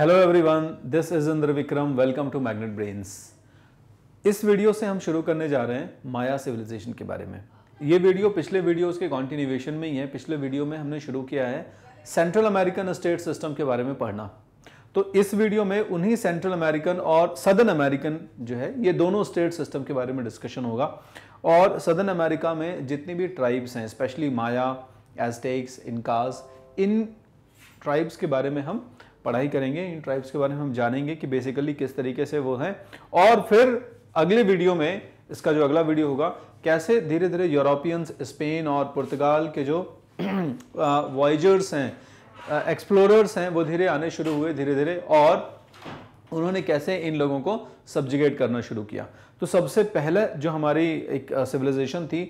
hello everyone this is Indra Vikram welcome to magnet brains इस video से हम शुरू करने जा रहे हैं माया सिविलाइजेशन के बारे में ये वीडियो पिछले वीडियोस के कॉन्टिन्यूएशन में ही है पिछले वीडियो में हमने शुरू किया है सेंट्रल अमेरिकन स्टेट सिस्टम के बारे में पढ़ना तो इस वीडियो में उन्हीं सेंट्रल अमेरिकन और सदर्न अमेरिकन जो है ये दोनों स्टेट सिस्टम के बारे में डिस्कशन होगा और सदर्न अमेरिका में जितनी भी ट्राइब्स हैं स्पेशली माया एजटेक्स इनकाज इन ट्राइब्स के बारे में हम पढ़ाई करेंगे इन ट्राइब्स के बारे में हम जानेंगे कि बेसिकली किस तरीके से वो हैं और फिर अगले वीडियो में इसका जो अगला वीडियो होगा कैसे धीरे धीरे यूरोपियंस स्पेन और पुर्तगाल के जो वॉइजर्स हैं एक्सप्लोरर्स हैं वो धीरे आने शुरू हुए धीरे धीरे और उन्होंने कैसे इन लोगों को सब्जिगेट करना शुरू किया तो सबसे पहले जो हमारी एक सिविलाइजेशन थी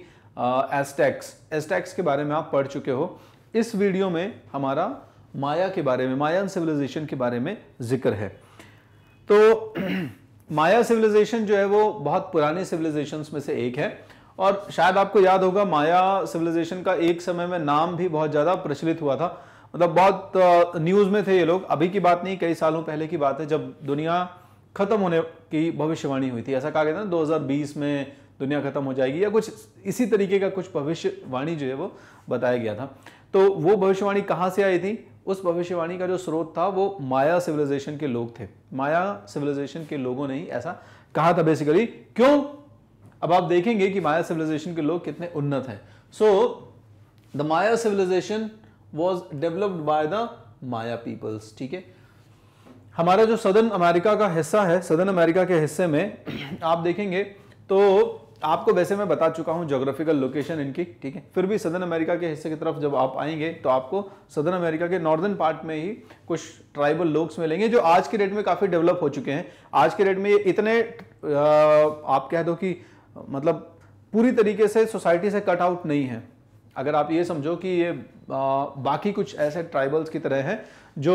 एस्टैक्स एस्टैक्स के बारे में आप पढ़ चुके हो इस वीडियो में हमारा माया के बारे में मायान सिविलाइजेशन के बारे में जिक्र है तो माया सिविलाइजेशन जो है वो बहुत पुराने सिविलाइजेशन में से एक है और शायद आपको याद होगा माया सिविलाइजेशन का एक समय में नाम भी बहुत ज़्यादा प्रचलित हुआ था मतलब बहुत न्यूज़ में थे ये लोग अभी की बात नहीं कई सालों पहले की बात है जब दुनिया खत्म होने की भविष्यवाणी हुई थी ऐसा कहा गया था ना 2020 में दुनिया खत्म हो जाएगी या कुछ इसी तरीके का कुछ भविष्यवाणी जो है वो बताया गया था तो वो भविष्यवाणी कहाँ से आई थी उस भविष्यवाणी का जो स्रोत था वो माया सिविलाइजेशन के लोग थे माया सिविलाइजेशन के लोगों ने ही ऐसा कहा था बेसिकली क्यों अब आप देखेंगे कि माया सिविलाइजेशन के लोग कितने उन्नत हैं so the Maya civilization was developed by the Maya peoples ठीक है हमारा जो सदर्न अमेरिका का हिस्सा है सदर्न अमेरिका के हिस्से में आप देखेंगे तो आपको वैसे मैं बता चुका हूँ जोग्राफिकल लोकेशन इनकी ठीक है फिर भी सदर्न अमेरिका के हिस्से की तरफ जब आप आएंगे तो आपको सदर्न अमेरिका के नॉर्दर्न पार्ट में ही कुछ ट्राइबल लोग्स मिलेंगे जो आज के डेट में काफ़ी डेवलप हो चुके हैं आज के डेट में ये इतने आप कह दो कि मतलब पूरी तरीके से सोसाइटी से कट आउट नहीं है अगर आप ये समझो कि ये आ, बाकी कुछ ऐसे ट्राइबल्स की तरह हैं जो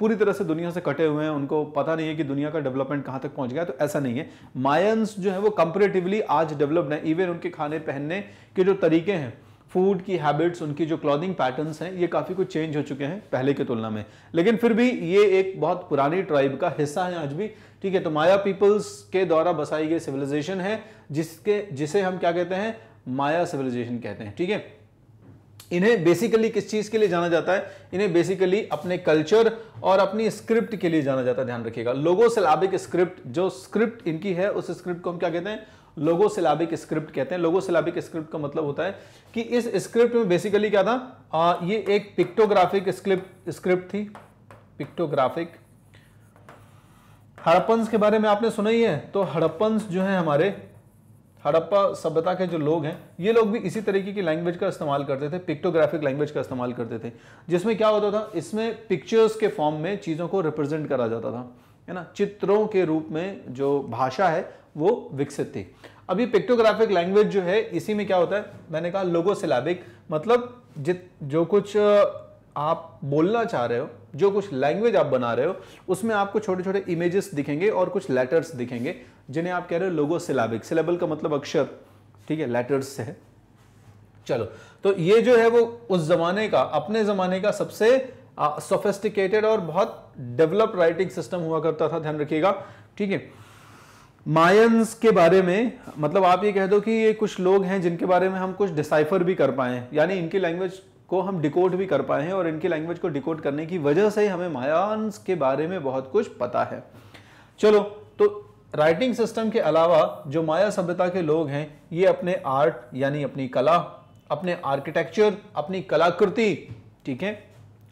पूरी तरह से दुनिया से कटे हुए हैं उनको पता नहीं है कि दुनिया का डेवलपमेंट कहाँ तक पहुँच गया तो ऐसा नहीं है मायंस जो है वो कंपेरेटिवली आज डेवलप्ड हैं इवन उनके खाने पहनने के जो तरीके हैं फूड की हैबिट्स उनकी जो क्लॉथिंग पैटर्न हैं ये काफ़ी कुछ चेंज हो चुके हैं पहले की तुलना में लेकिन फिर भी ये एक बहुत पुरानी ट्राइब का हिस्सा है आज भी ठीक है तो माया पीपल्स के द्वारा बसाई गई सिविलाइजेशन है जिसके जिसे हम क्या कहते हैं माया सिविलाइजेशन कहते हैं ठीक है इन्हें बेसिकली किस चीज के लिए जाना जाता है इन्हें बेसिकली अपने कल्चर और अपनी स्क्रिप्ट के लिए जाना जाता है ध्यान रखिएगा लोगो सिलाबिक स्क्रिप्ट जो स्क्रिप्ट इनकी है उस स्क्रिप्ट को हम क्या कहते हैं लोगो सिलाबिक स्क्रिप्ट कहते हैं लोगो सिलाबिक स्क्रिप्ट का मतलब होता है कि इस स्क्रिप्ट में बेसिकली क्या था आ, ये एक पिक्टोग्राफिक स्क्रिप्ट स्क्रिप्ट थी पिक्टोग्राफिक हड़प्पन्स के बारे में आपने सुना ही है तो हड़प्पन्स जो है हमारे हड़प्पा सभ्यता के जो लोग हैं ये लोग भी इसी तरीके की लैंग्वेज का इस्तेमाल करते थे पिक्टोग्राफिक लैंग्वेज का इस्तेमाल करते थे जिसमें क्या होता था इसमें पिक्चर्स के फॉर्म में चीज़ों को रिप्रेजेंट करा जाता था है ना चित्रों के रूप में जो भाषा है वो विकसित थी अभी पिक्टोग्राफिक लैंग्वेज जो है इसी में क्या होता है मैंने कहा लोगो सिलेबिक मतलब जित जो कुछ आप बोलना चाह रहे हो जो कुछ लैंग्वेज आप बना रहे हो उसमें आपको छोटे छोटे इमेजेस दिखेंगे और कुछ लेटर्स दिखेंगे जिन्हें आप कह रहे हो लोगो सिलेबिक सिलेबल का मतलब अक्षर ठीक है लेटर्स से है चलो तो ये जो है वो उस जमाने का अपने जमाने का सबसे सोफेस्टिकेटेड और बहुत डेवलप्ड राइटिंग सिस्टम हुआ करता था ध्यान रखिएगा ठीक है मायंस के बारे में मतलब आप ये कह दो कि ये कुछ लोग हैं जिनके बारे में हम कुछ डिसाइफर भी कर पाए यानी इनकी लैंग्वेज को हम डिकोड भी कर पाए हैं और इनकी लैंग्वेज को डिकोड करने की वजह से हमें मायांस के बारे में बहुत कुछ पता है चलो तो राइटिंग सिस्टम के अलावा जो माया सभ्यता के लोग हैं ये अपने आर्ट यानी अपनी कला अपने आर्किटेक्चर अपनी कलाकृति ठीक है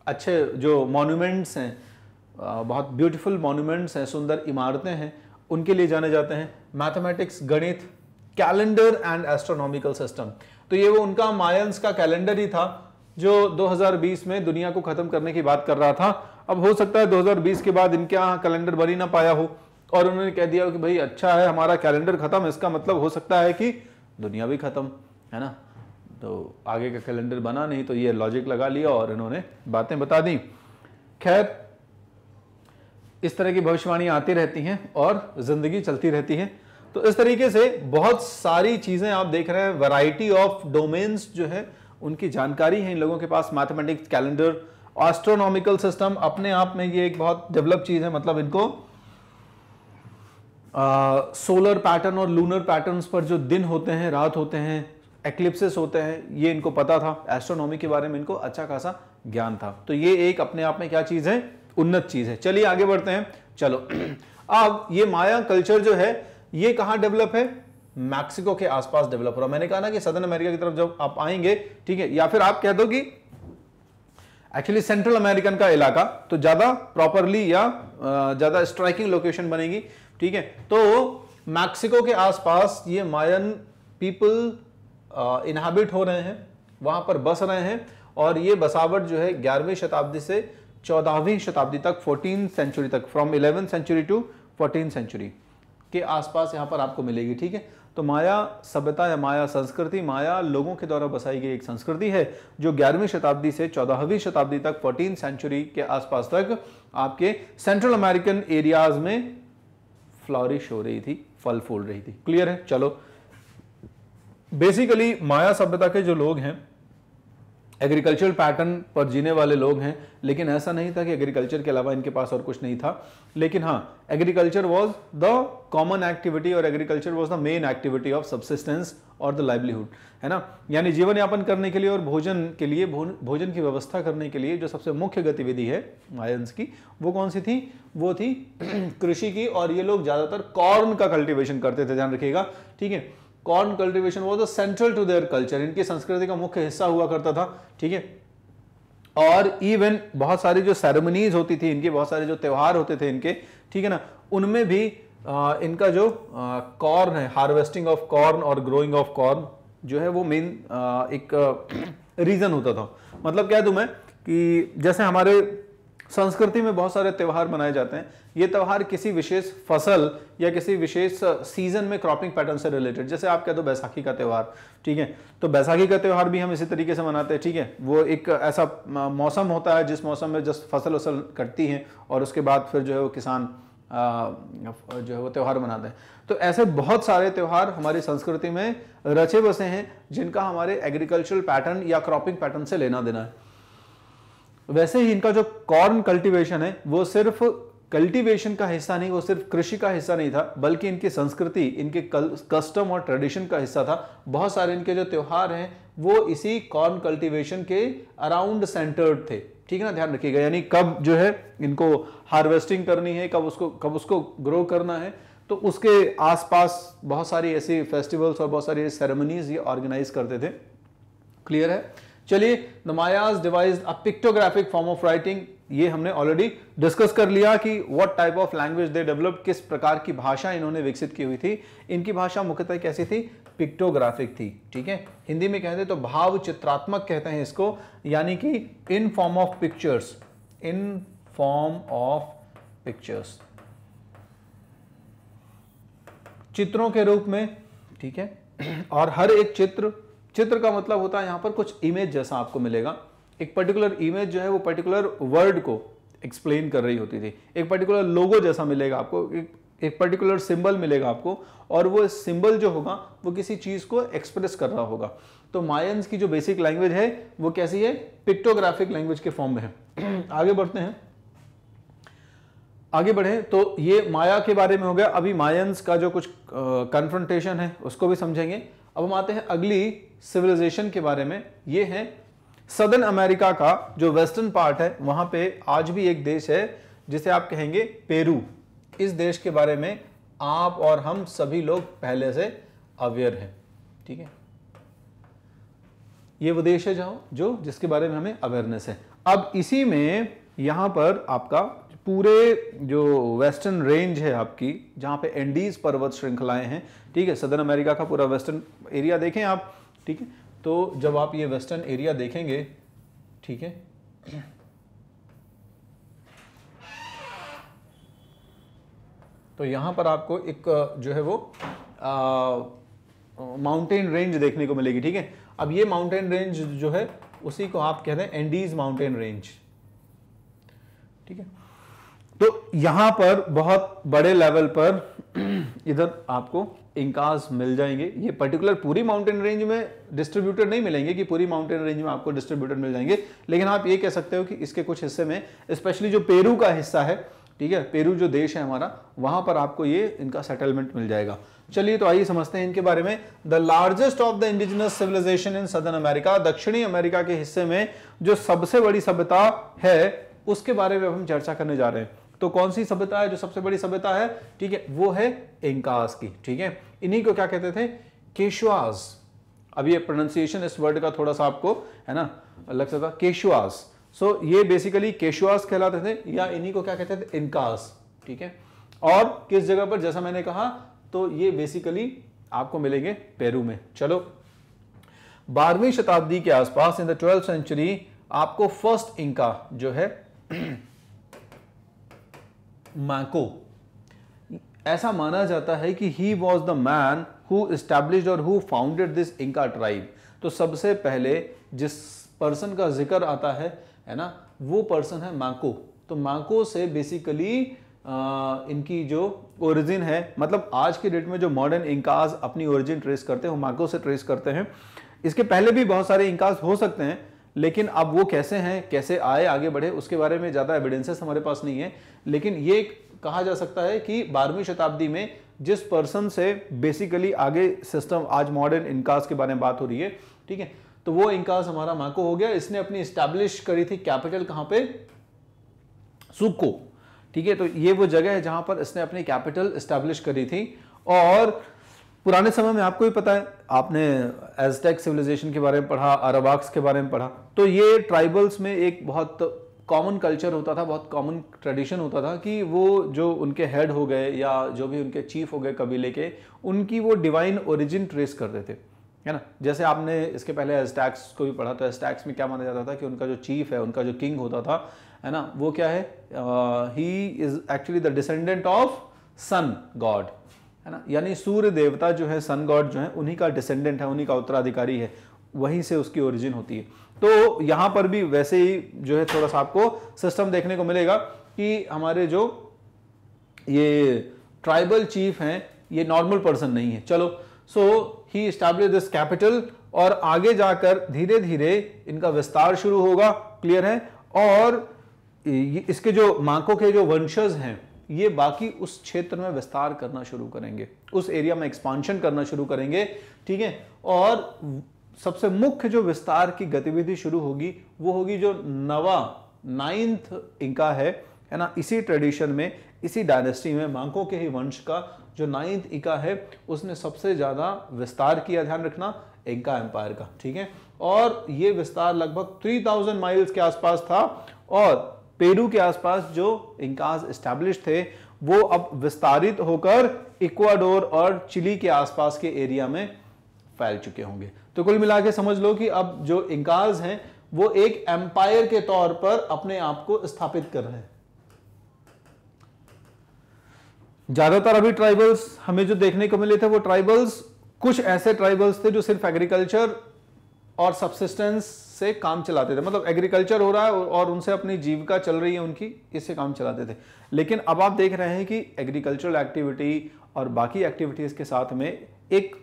अच्छे जो मॉन्यूमेंट्स हैं बहुत ब्यूटीफुल मॉन्यूमेंट्स हैं सुंदर इमारतें हैं उनके लिए जाने जाते हैं मैथमेटिक्स गणित कैलेंडर एंड एस्ट्रोनॉमिकल सिस्टम तो ये वो उनका मायंस का कैलेंडर ही था जो 2020 में दुनिया को खत्म करने की बात कर रहा था अब हो सकता है 2020 के बाद इनके यहाँ कैलेंडर बनी ना पाया हो और उन्होंने कह दिया कि भाई अच्छा है हमारा कैलेंडर खत्म इसका मतलब हो सकता है कि दुनिया भी खत्म है ना तो आगे का कैलेंडर बना नहीं तो ये लॉजिक लगा लिया और इन्होंने बातें बता दी खैर इस तरह की भविष्यवाणी आती रहती हैं और जिंदगी चलती रहती है तो इस तरीके से बहुत सारी चीजें आप देख रहे हैं वैरायटी ऑफ डोमेन्स जो है उनकी जानकारी है इन लोगों के पास मैथमेटिक्स कैलेंडर एस्ट्रोनॉमिकल सिस्टम अपने आप में ये एक बहुत डेवलप चीज़ है मतलब इनको सोलर पैटर्न और लूनर पैटर्न्स पर जो दिन होते हैं रात होते हैं एक्लिप्सिस होते हैं ये इनको पता था एस्ट्रोनॉमी के बारे में इनको अच्छा खासा ज्ञान था तो ये एक अपने आप में क्या चीज़ है उन्नत चीज़ है चलिए आगे बढ़ते हैं चलो अब ये माया कल्चर जो है ये कहाँ डेवलप है मैक्सिको के आसपास डेवलप हो रहा मैंने कहा ना कि सदर अमेरिका की तरफ जब आप आएंगे ठीक है या फिर आप कह दो कि एक्चुअली सेंट्रल अमेरिकन का इलाका तो ज़्यादा प्रॉपरली या ज़्यादा स्ट्राइकिंग लोकेशन बनेगी ठीक है तो मैक्सिको के आसपास ये मायन पीपल इनहाबिट हो रहे हैं वहां पर बस रहे हैं और ये बसावट जो है ग्यारहवीं शताब्दी से चौदहवीं शताब्दी तक फोर्टीन सेंचुरी तक from eleven century to fourteen century के आसपास यहां पर आपको मिलेगी ठीक है तो माया सभ्यता या माया संस्कृति माया लोगों के द्वारा बसाई गई एक संस्कृति है जो ग्यारहवीं शताब्दी से चौदहवीं शताब्दी तक फोर्टीन सेंचुरी के आसपास तक आपके सेंट्रल अमेरिकन एरियाज में फ्लॉरिश हो रही थी फल फूल रही थी क्लियर है चलो बेसिकली माया सभ्यता के जो लोग हैं एग्रीकल्चरल पैटर्न पर जीने वाले लोग हैं लेकिन ऐसा नहीं था कि एग्रीकल्चर के अलावा इनके पास और कुछ नहीं था लेकिन हाँ agriculture was the common activity और agriculture was the main activity of subsistence और द लाइवलीहुड है ना यानी जीवन यापन करने के लिए और भोजन के लिए भोजन की व्यवस्था करने के लिए जो सबसे मुख्य गतिविधि है मायंस की वो कौन सी थी वो थी कृषि की और ये लोग ज़्यादातर कॉर्न का कल्टिवेशन करते थे ध्यान रखिएगा ठीक है कॉर्न कल्टिवेशन वो तो सेंट्रल टू देयर कल्चर इनकी संस्कृति का मुख्य हिस्सा हुआ करता था ठीक है और इवन बहुत सारी जो सेरेमनीज होती थी इनके बहुत सारे जो त्यौहार होते थे इनके ठीक है ना उनमें भी आ, इनका जो कॉर्न है हार्वेस्टिंग ऑफ कॉर्न और ग्रोइंग ऑफ कॉर्न जो है वो मेन एक रीज़न होता था मतलब क्या तुम्हें कि जैसे हमारे संस्कृति में बहुत सारे त्यौहार मनाए जाते हैं ये त्यौहार किसी विशेष फसल या किसी विशेष सीजन में क्रॉपिंग पैटर्न से रिलेटेड जैसे आप कह दो बैसाखी का त्यौहार ठीक है तो बैसाखी का त्यौहार भी हम इसी तरीके से मनाते हैं ठीक है वो एक ऐसा मौसम होता है जिस मौसम में जस्ट फसल वसल कटती है और उसके बाद फिर जो है वो किसान जो है वो त्यौहार मनाते हैं तो ऐसे बहुत सारे त्यौहार हमारी संस्कृति में रचे बसे हैं जिनका हमारे एग्रीकल्चरल पैटर्न या क्रॉपिंग पैटर्न से लेना देना है वैसे ही इनका जो कॉर्न कल्टीवेशन है वो सिर्फ कल्टीवेशन का हिस्सा नहीं वो सिर्फ कृषि का हिस्सा नहीं था बल्कि इनकी संस्कृति इनके कस्टम और ट्रेडिशन का हिस्सा था बहुत सारे इनके जो त्यौहार हैं वो इसी कॉर्न कल्टीवेशन के अराउंड सेंटर्ड थे ठीक है ना ध्यान रखिएगा यानी कब जो है इनको हार्वेस्टिंग करनी है कब उसको कब उसको ग्रो करना है तो उसके आसपास बहुत सारी ऐसी फेस्टिवल्स और बहुत सारी सेरेमनीज ये ऑर्गेनाइज करते थे क्लियर है चलिए the Mayas devised a pictographic form of writing ये हमने ऑलरेडी डिस्कस कर लिया कि what type of language they develop किस प्रकार की भाषा इन्होंने विकसित की हुई थी इनकी भाषा मुख्यतः कैसी थी पिक्टोग्राफिक थी ठीक है हिंदी में कहते तो भाव चित्रात्मक कहते हैं इसको यानी कि in form of pictures in form of pictures चित्रों के रूप में ठीक है और हर एक चित्र चित्र का मतलब होता है यहां पर कुछ इमेज जैसा आपको मिलेगा एक पर्टिकुलर इमेज जो है वो पर्टिकुलर वर्ड को एक्सप्लेन कर रही होती थी एक पर्टिकुलर लोगो जैसा मिलेगा आपको एक एक पर्टिकुलर सिंबल मिलेगा आपको और वो सिंबल जो होगा वो किसी चीज़ को एक्सप्रेस कर रहा होगा तो मायंस की जो बेसिक लैंग्वेज है वो कैसी है पिक्टोग्राफिक लैंग्वेज के फॉर्म में है आगे बढ़ते हैं आगे बढ़े तो ये माया के बारे में हो गया अभी मायंस का जो कुछ कन्फ्रंटेशन है उसको भी समझेंगे अब हम आते हैं अगली सिविलाइजेशन के बारे में ये है सदर्न अमेरिका का जो वेस्टर्न पार्ट है वहां पे आज भी एक देश है जिसे आप कहेंगे पेरू इस देश के बारे में आप और हम सभी लोग पहले से अवेयर हैं ठीक है ये वो देश है जहाँ जो जिसके बारे में हमें अवेयरनेस है अब इसी में यहां पर आपका पूरे जो वेस्टर्न रेंज है आपकी जहाँ पे एंडीज पर्वत श्रृंखलाएं हैं ठीक है सदर्न अमेरिका का पूरा वेस्टर्न एरिया देखें आप ठीक है तो जब आप ये वेस्टर्न एरिया देखेंगे ठीक है तो यहाँ पर आपको एक जो है वो माउंटेन रेंज देखने को मिलेगी ठीक है अब ये माउंटेन रेंज जो है उसी को आप रहे हैं एंडीज माउंटेन रेंज ठीक है तो यहां पर बहुत बड़े लेवल पर इधर आपको इंकास मिल जाएंगे ये पर्टिकुलर पूरी माउंटेन रेंज में डिस्ट्रीब्यूटर नहीं मिलेंगे कि पूरी माउंटेन रेंज में आपको डिस्ट्रीब्यूटर मिल जाएंगे लेकिन आप ये कह सकते हो कि इसके कुछ हिस्से में स्पेशली जो पेरू का हिस्सा है ठीक है पेरू जो देश है हमारा वहां पर आपको ये इनका सेटलमेंट मिल जाएगा चलिए तो आइए समझते हैं इनके बारे में the largest of the indigenous civilization in southern America दक्षिणी अमेरिका के हिस्से में जो सबसे बड़ी सभ्यता है उसके बारे में हम चर्चा करने जा रहे हैं तो कौन सी सभ्यता है जो सबसे बड़ी सभ्यता है ठीक है वो है इंकास की ठीक है इन्हीं को क्या कहते थे केशवास अब ये प्रोनाउंसिएशन इस वर्ड का थोड़ा सा आपको है ना लग सकता केशवास सो ये बेसिकली केशवास कहलाते थे या इन्हीं को क्या कहते थे इनकास ठीक है और किस जगह पर जैसा मैंने कहा तो ये बेसिकली आपको मिलेंगे पेरू में चलो बारहवीं शताब्दी के आसपास इन द ट्वेल्थ सेंचुरी आपको फर्स्ट इंका जो है माको ऐसा माना जाता है कि he was the man who establish और who founded this Inca tribe तो सबसे पहले जिस पर्सन का जिक्र आता है है ना वो पर्सन है माको तो माको से बेसिकली आ, इनकी जो ओरिजिन है मतलब आज के डेट में जो मॉडर्न इंकाज अपनी ओरिजिन ट्रेस करते हैं वो माको से ट्रेस करते हैं इसके पहले भी बहुत सारे इंकाज हो सकते हैं लेकिन अब वो कैसे हैं कैसे आए आगे बढ़े उसके बारे में ज़्यादा एविडेंसेस हमारे पास नहीं है लेकिन ये कहा जा सकता है कि बारहवीं शताब्दी में जिस पर्सन से बेसिकली आगे सिस्टम आज मॉडर्न इनकास के बारे में बात हो रही है ठीक है तो वो इनकास हमारा माको हो गया इसने अपनी स्टैब्लिश करी थी कैपिटल कहां पे सुको ठीक है तो ये वो जगह है जहां पर इसने अपनी कैपिटल स्टैब्लिश करी थी और पुराने समय में आपको भी पता है आपने एजटेक सिविलाइजेशन के बारे में पढ़ा अरबाक्स के बारे में पढ़ा तो ये ट्राइबल्स में एक बहुत कॉमन कल्चर होता था बहुत कॉमन ट्रेडिशन होता था कि वो जो उनके हेड हो गए या जो भी उनके चीफ हो गए कबीले के उनकी वो डिवाइन ओरिजिन ट्रेस करते थे है ना जैसे आपने इसके पहले एजटैक्स को भी पढ़ा तो एस्टैक्स में क्या माना जाता था कि उनका जो चीफ है उनका जो किंग होता था है ना वो क्या है he is actually the descendant of sun god है ना यानी सूर्य देवता जो है सन गॉड जो है उन्हीं का डिसेंडेंट है उन्हीं का उत्तराधिकारी है वहीं से उसकी ओरिजिन होती है तो यहां पर भी वैसे ही जो है थोड़ा सा आपको सिस्टम देखने को मिलेगा कि हमारे जो ये ट्राइबल चीफ हैं ये नॉर्मल पर्सन नहीं है चलो so he establish this capital और आगे जाकर धीरे धीरे इनका विस्तार शुरू होगा क्लियर है और इसके जो मांको के जो वंशज हैं ये बाकी उस क्षेत्र में विस्तार करना शुरू करेंगे उस एरिया में एक्सपांशन करना शुरू करेंगे ठीक है और सबसे मुख्य जो विस्तार की गतिविधि शुरू होगी वो होगी जो नवा नाइन्थ इंका है है ना इसी ट्रेडिशन में इसी डायनेस्टी में मांको के ही वंश का जो नाइन्थ इका है उसने सबसे ज़्यादा विस्तार किया ध्यान रखना इंका एम्पायर का ठीक है और ये विस्तार लगभग 3000 माइल्स के आसपास था और पेरू के आसपास जो इंकाज इस्टेब्लिश थे वो अब विस्तारित होकर इक्वाडोर और चिली के आसपास के एरिया में फैल चुके होंगे तो कुल मिला के समझ लो कि अब जो इंकाज हैं वो एक एम्पायर के तौर पर अपने आप को स्थापित कर रहे हैं ज्यादातर अभी ट्राइबल्स हमें जो देखने को मिले थे वो ट्राइबल्स कुछ ऐसे ट्राइबल्स थे जो सिर्फ एग्रीकल्चर और सबसिस्टेंस से काम चलाते थे मतलब एग्रीकल्चर हो रहा है और उनसे अपनी जीविका चल रही है उनकी इससे काम चलाते थे लेकिन अब आप देख रहे हैं कि एग्रीकल्चरल एक्टिविटी और बाकी एक्टिविटीज़ के साथ में एक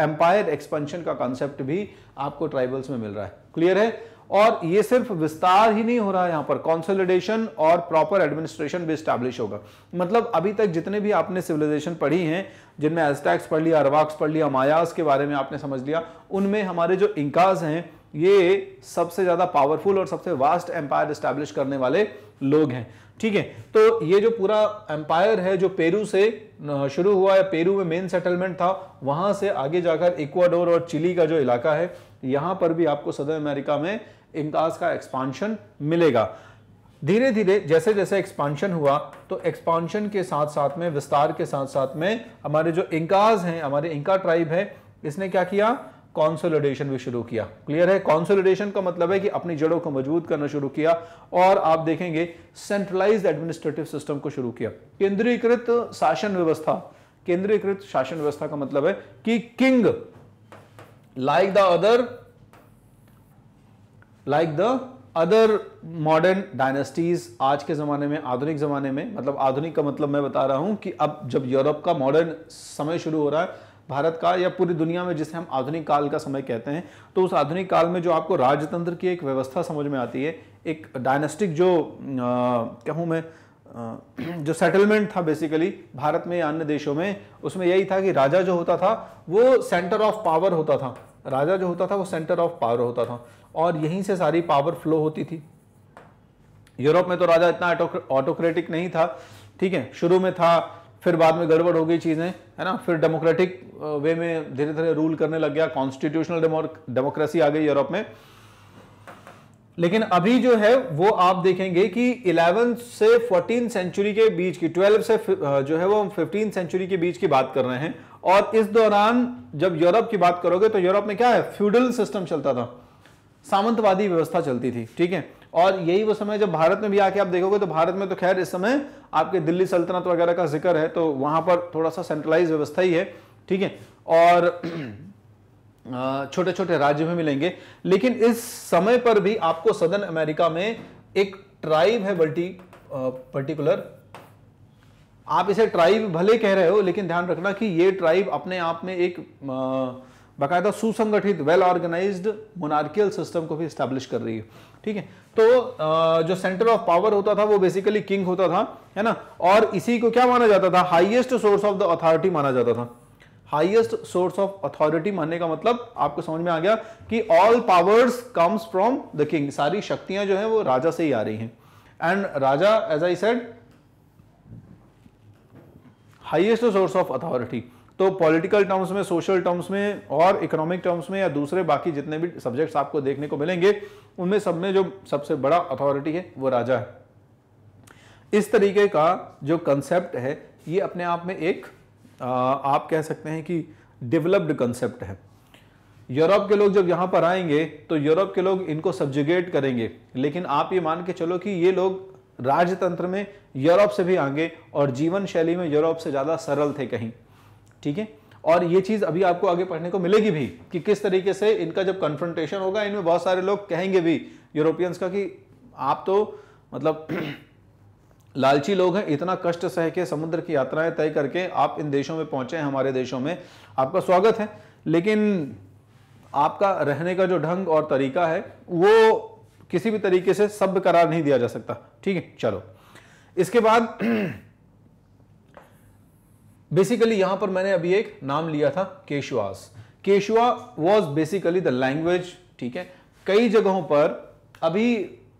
एम्पायर एक्सपेंशन का कॉन्सेप्ट भी आपको ट्राइबल्स में मिल रहा है क्लियर है और ये सिर्फ विस्तार ही नहीं हो रहा है यहाँ पर कॉन्सोलिडेशन और प्रॉपर एडमिनिस्ट्रेशन भी स्टैब्लिश होगा मतलब अभी तक जितने भी आपने सिविलाइजेशन पढ़ी हैं जिनमें एस्टैक्स पढ़ लिया अरवाक्स पढ़ लिया मायास के बारे में आपने समझ लिया उनमें हमारे जो इंकाज हैं ये सबसे ज़्यादा पावरफुल और सबसे वास्ट एम्पायर स्टैब्लिश करने वाले लोग हैं ठीक है तो ये जो पूरा एम्पायर है जो पेरू से शुरू हुआ है पेरू में मेन सेटलमेंट था वहां से आगे जाकर इक्वाडोर और चिली का जो इलाका है यहां पर भी आपको सदर अमेरिका में इनकाज का एक्सपांशन मिलेगा धीरे धीरे जैसे जैसे एक्सपांशन हुआ तो एक्सपांशन के साथ साथ में विस्तार के साथ साथ में हमारे जो इंकाज हैं हमारे इंका ट्राइब है इसने क्या किया कॉन्सोलिडेशन भी शुरू किया क्लियर है कॉन्सोलिडेशन का मतलब है कि अपनी जड़ों को मजबूत करना शुरू किया और आप देखेंगे सेंट्रलाइज एडमिनिस्ट्रेटिव सिस्टम को शुरू किया केंद्रीकृत शासन व्यवस्था केंद्रीकृत शासन व्यवस्था का मतलब है कि king like the other like the other modern dynasties आज के ज़माने में आधुनिक ज़माने में मतलब आधुनिक का मतलब मैं बता रहा हूं कि अब जब यूरोप का मॉडर्न समय शुरू हो रहा है भारत का या पूरी दुनिया में जिसे हम आधुनिक काल का समय कहते हैं तो उस आधुनिक काल में जो आपको राजतंत्र की एक व्यवस्था समझ में आती है एक डायनेस्टिक जो कहूँ मैं जो सेटलमेंट था बेसिकली भारत में या अन्य देशों में उसमें यही था कि राजा जो होता था वो सेंटर ऑफ पावर होता था राजा जो होता था वो सेंटर ऑफ पावर होता था और यहीं से सारी पावर फ्लो होती थी यूरोप में तो राजा इतना ऑटोक्रेटिक नहीं था ठीक है शुरू में था फिर बाद में गड़बड़ हो गई चीज़ें है ना फिर डेमोक्रेटिक वे uh, में धीरे धीरे रूल करने लग गया कॉन्स्टिट्यूशनल डेमोक्रेसी आ गई यूरोप में लेकिन अभी जो है वो आप देखेंगे कि 11 से 14 सेंचुरी के बीच की 12 से uh, जो है वो हम 15 सेंचुरी के बीच की बात कर रहे हैं और इस दौरान जब यूरोप की बात करोगे तो यूरोप में क्या है फ्यूडल सिस्टम चलता था सामंतवादी व्यवस्था चलती थी ठीक है और यही वो समय जब भारत में भी आके आप देखोगे तो भारत में तो खैर इस समय आपके दिल्ली सल्तनत वगैरह का जिक्र है तो वहां पर थोड़ा सा सेंट्रलाइज व्यवस्था ही है ठीक है और छोटे छोटे राज्य में मिलेंगे लेकिन इस समय पर भी आपको सदन अमेरिका में एक ट्राइब है बल्टी पर्टिकुलर आप इसे ट्राइब भले कह रहे हो लेकिन ध्यान रखना कि ये ट्राइब अपने आप में एक आ, बाकायदा सुसंगठित वेल ऑर्गेनाइज्ड मोनार्कियल सिस्टम को भी स्टैब्लिश कर रही है ठीक है तो जो सेंटर ऑफ पावर होता था वो बेसिकली किंग होता था है ना और इसी को क्या माना जाता था highest source of the authority माना जाता था हाइएस्ट सोर्स ऑफ अथॉरिटी मानने का मतलब आपको समझ में आ गया कि all powers comes from the king सारी शक्तियां जो है वो राजा से ही आ रही हैं एंड राजा as I said highest source of authority तो पॉलिटिकल टर्म्स में सोशल टर्म्स में और इकोनॉमिक टर्म्स में या दूसरे बाकी जितने भी सब्जेक्ट्स आपको देखने को मिलेंगे उनमें सब में जो सबसे बड़ा अथॉरिटी है वो राजा है इस तरीके का जो कंसेप्ट है ये अपने आप में एक आ, आप कह सकते हैं कि डेवलप्ड कंसेप्ट है यूरोप के लोग जब यहाँ पर आएंगे तो यूरोप के लोग इनको सब्जुगेट करेंगे लेकिन आप ये मान के चलो कि ये लोग राजतंत्र में यूरोप से भी आगे और जीवन शैली में यूरोप से ज़्यादा सरल थे कहीं ठीक है और ये चीज अभी आपको आगे पढ़ने को मिलेगी भी कि किस तरीके से इनका जब कन्फ्रंटेशन होगा इनमें बहुत सारे लोग कहेंगे भी यूरोपियंस का कि आप तो मतलब लालची लोग हैं इतना कष्ट सह के समुद्र की यात्राएं तय करके आप इन देशों में पहुंचे हैं हमारे देशों में आपका स्वागत है लेकिन आपका रहने का जो ढंग और तरीका है वो किसी भी तरीके से सब करार नहीं दिया जा सकता ठीक है चलो इसके बाद बेसिकली यहां पर मैंने अभी एक नाम लिया था Quechuas Quechua was basically the language ठीक है कई जगहों पर अभी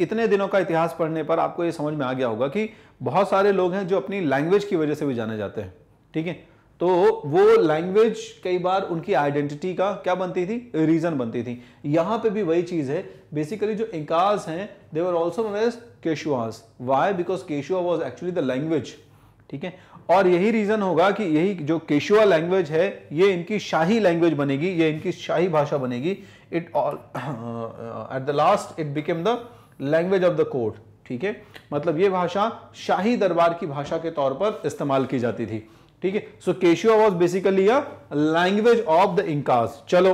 इतने दिनों का इतिहास पढ़ने पर आपको यह समझ में आ गया होगा कि बहुत सारे लोग हैं जो अपनी लैंग्वेज की वजह से भी जाने जाते हैं ठीक है तो वो लैंग्वेज कई बार उनकी आइडेंटिटी का क्या बनती थी रीजन बनती थी यहां पे भी वही चीज़ है बेसिकली जो इंकाज हैं they were also known as Quechuas why because Quechua was actually the language ठीक है और यही रीजन होगा कि यही जो केशुआ लैंग्वेज है ये इनकी शाही लैंग्वेज बनेगी ये इनकी शाही भाषा बनेगी it all at the last it became the language of the court ठीक है मतलब ये भाषा शाही दरबार की भाषा के तौर पर इस्तेमाल की जाती थी ठीक है so Quechua was basically language of the Incas चलो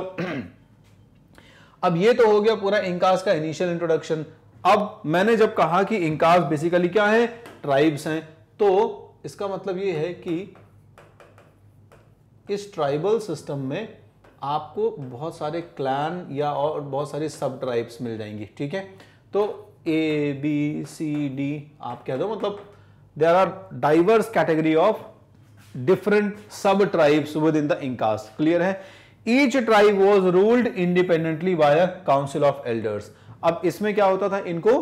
अब ये तो हो गया पूरा इंकास का इनिशियल इंट्रोडक्शन अब मैंने जब कहा कि इंकास बेसिकली क्या है ट्राइब्स हैं तो इसका मतलब ये है कि इस ट्राइबल सिस्टम में आपको बहुत सारे क्लैन या और बहुत सारी सब ट्राइब्स मिल जाएंगी ठीक है तो ए बी सी डी आप कह दो मतलब there are diverse category of different sub tribes within the Incas clear है each tribe was ruled independently by council of elders अब इसमें क्या होता था इनको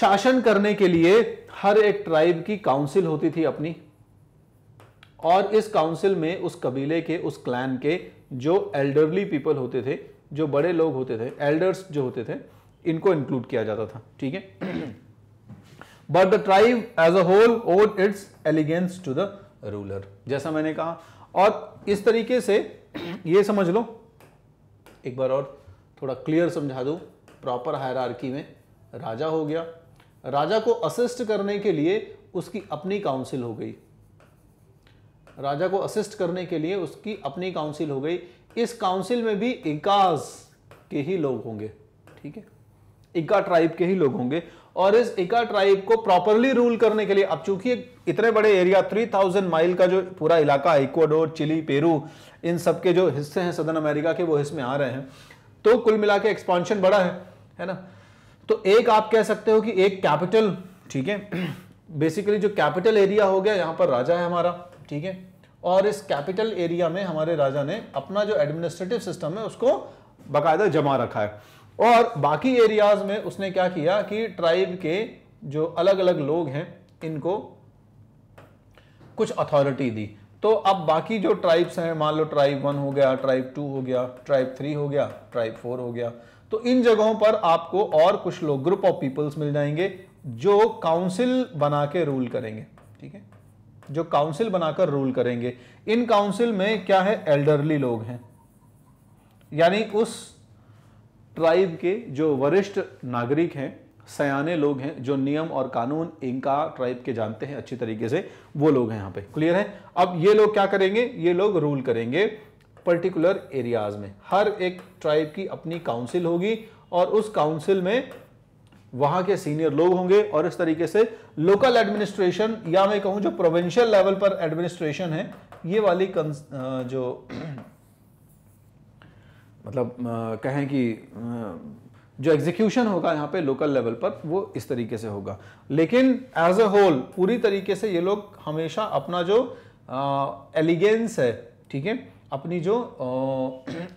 शासन करने के लिए हर एक ट्राइब की काउंसिल होती थी अपनी और इस काउंसिल में उस कबीले के उस क्लैन के जो एल्डरली पीपल होते थे जो बड़े लोग होते थे एल्डर्स जो होते थे इनको इंक्लूड किया जाता था ठीक है but the tribe as a whole owed its allegiance to the ruler जैसा मैंने कहा और इस तरीके से ये समझ लो एक बार और थोड़ा क्लियर समझा दू प्रॉपर हायरार्की में राजा हो गया राजा को असिस्ट करने के लिए उसकी अपनी काउंसिल हो गई राजा को असिस्ट करने के लिए उसकी अपनी काउंसिल हो गई इस काउंसिल में भी इकाज के ही लोग होंगे ठीक है इका ट्राइब के ही लोग होंगे और इस इका ट्राइब को प्रॉपरली रूल करने के लिए अब चूंकि इतने बड़े एरिया 3000 माइल का जो पूरा इलाका इक्वाडोर चिली पेरू इन सब के जो हिस्से हैं सदन अमेरिका के वो इसमें आ रहे हैं तो कुल मिला के एक्सपांशन बड़ा है है ना तो एक आप कह सकते हो कि एक कैपिटल ठीक है बेसिकली जो कैपिटल एरिया हो गया यहां पर राजा है हमारा ठीक है और इस कैपिटल एरिया में हमारे राजा ने अपना जो एडमिनिस्ट्रेटिव सिस्टम है उसको बाकायदा जमा रखा है और बाकी एरियाज में उसने क्या किया कि ट्राइब के जो अलग अलग लोग हैं इनको कुछ अथॉरिटी दी तो अब बाकी जो ट्राइब्स हैं मान लो ट्राइब वन हो गया ट्राइब टू हो गया ट्राइब थ्री हो गया ट्राइब फोर हो गया तो इन जगहों पर आपको और कुछ लोग ग्रुप ऑफ पीपल्स मिल जाएंगे जो काउंसिल बना के रूल करेंगे ठीक है जो काउंसिल बनाकर रूल करेंगे इन काउंसिल में क्या है एल्डरली लोग हैं यानी उस ट्राइब के जो वरिष्ठ नागरिक हैं सयाने लोग हैं जो नियम और कानून इनका ट्राइब के जानते हैं अच्छी तरीके से वो लोग हैं यहां पे क्लियर है अब ये लोग क्या करेंगे ये लोग रूल करेंगे पर्टिकुलर एरियाज में हर एक ट्राइब की अपनी काउंसिल होगी और उस काउंसिल में वहां के सीनियर लोग होंगे और इस तरीके से लोकल एडमिनिस्ट्रेशन या मैं कहूं जो प्रोविंशियल लेवल पर एडमिनिस्ट्रेशन है ये वाली जो मतलब कहें कि जो एग्जीक्यूशन होगा यहाँ पे लोकल लेवल पर वो इस तरीके से होगा लेकिन एज अ होल पूरी तरीके से ये लोग हमेशा अपना जो एलिगेंस है ठीक है अपनी जो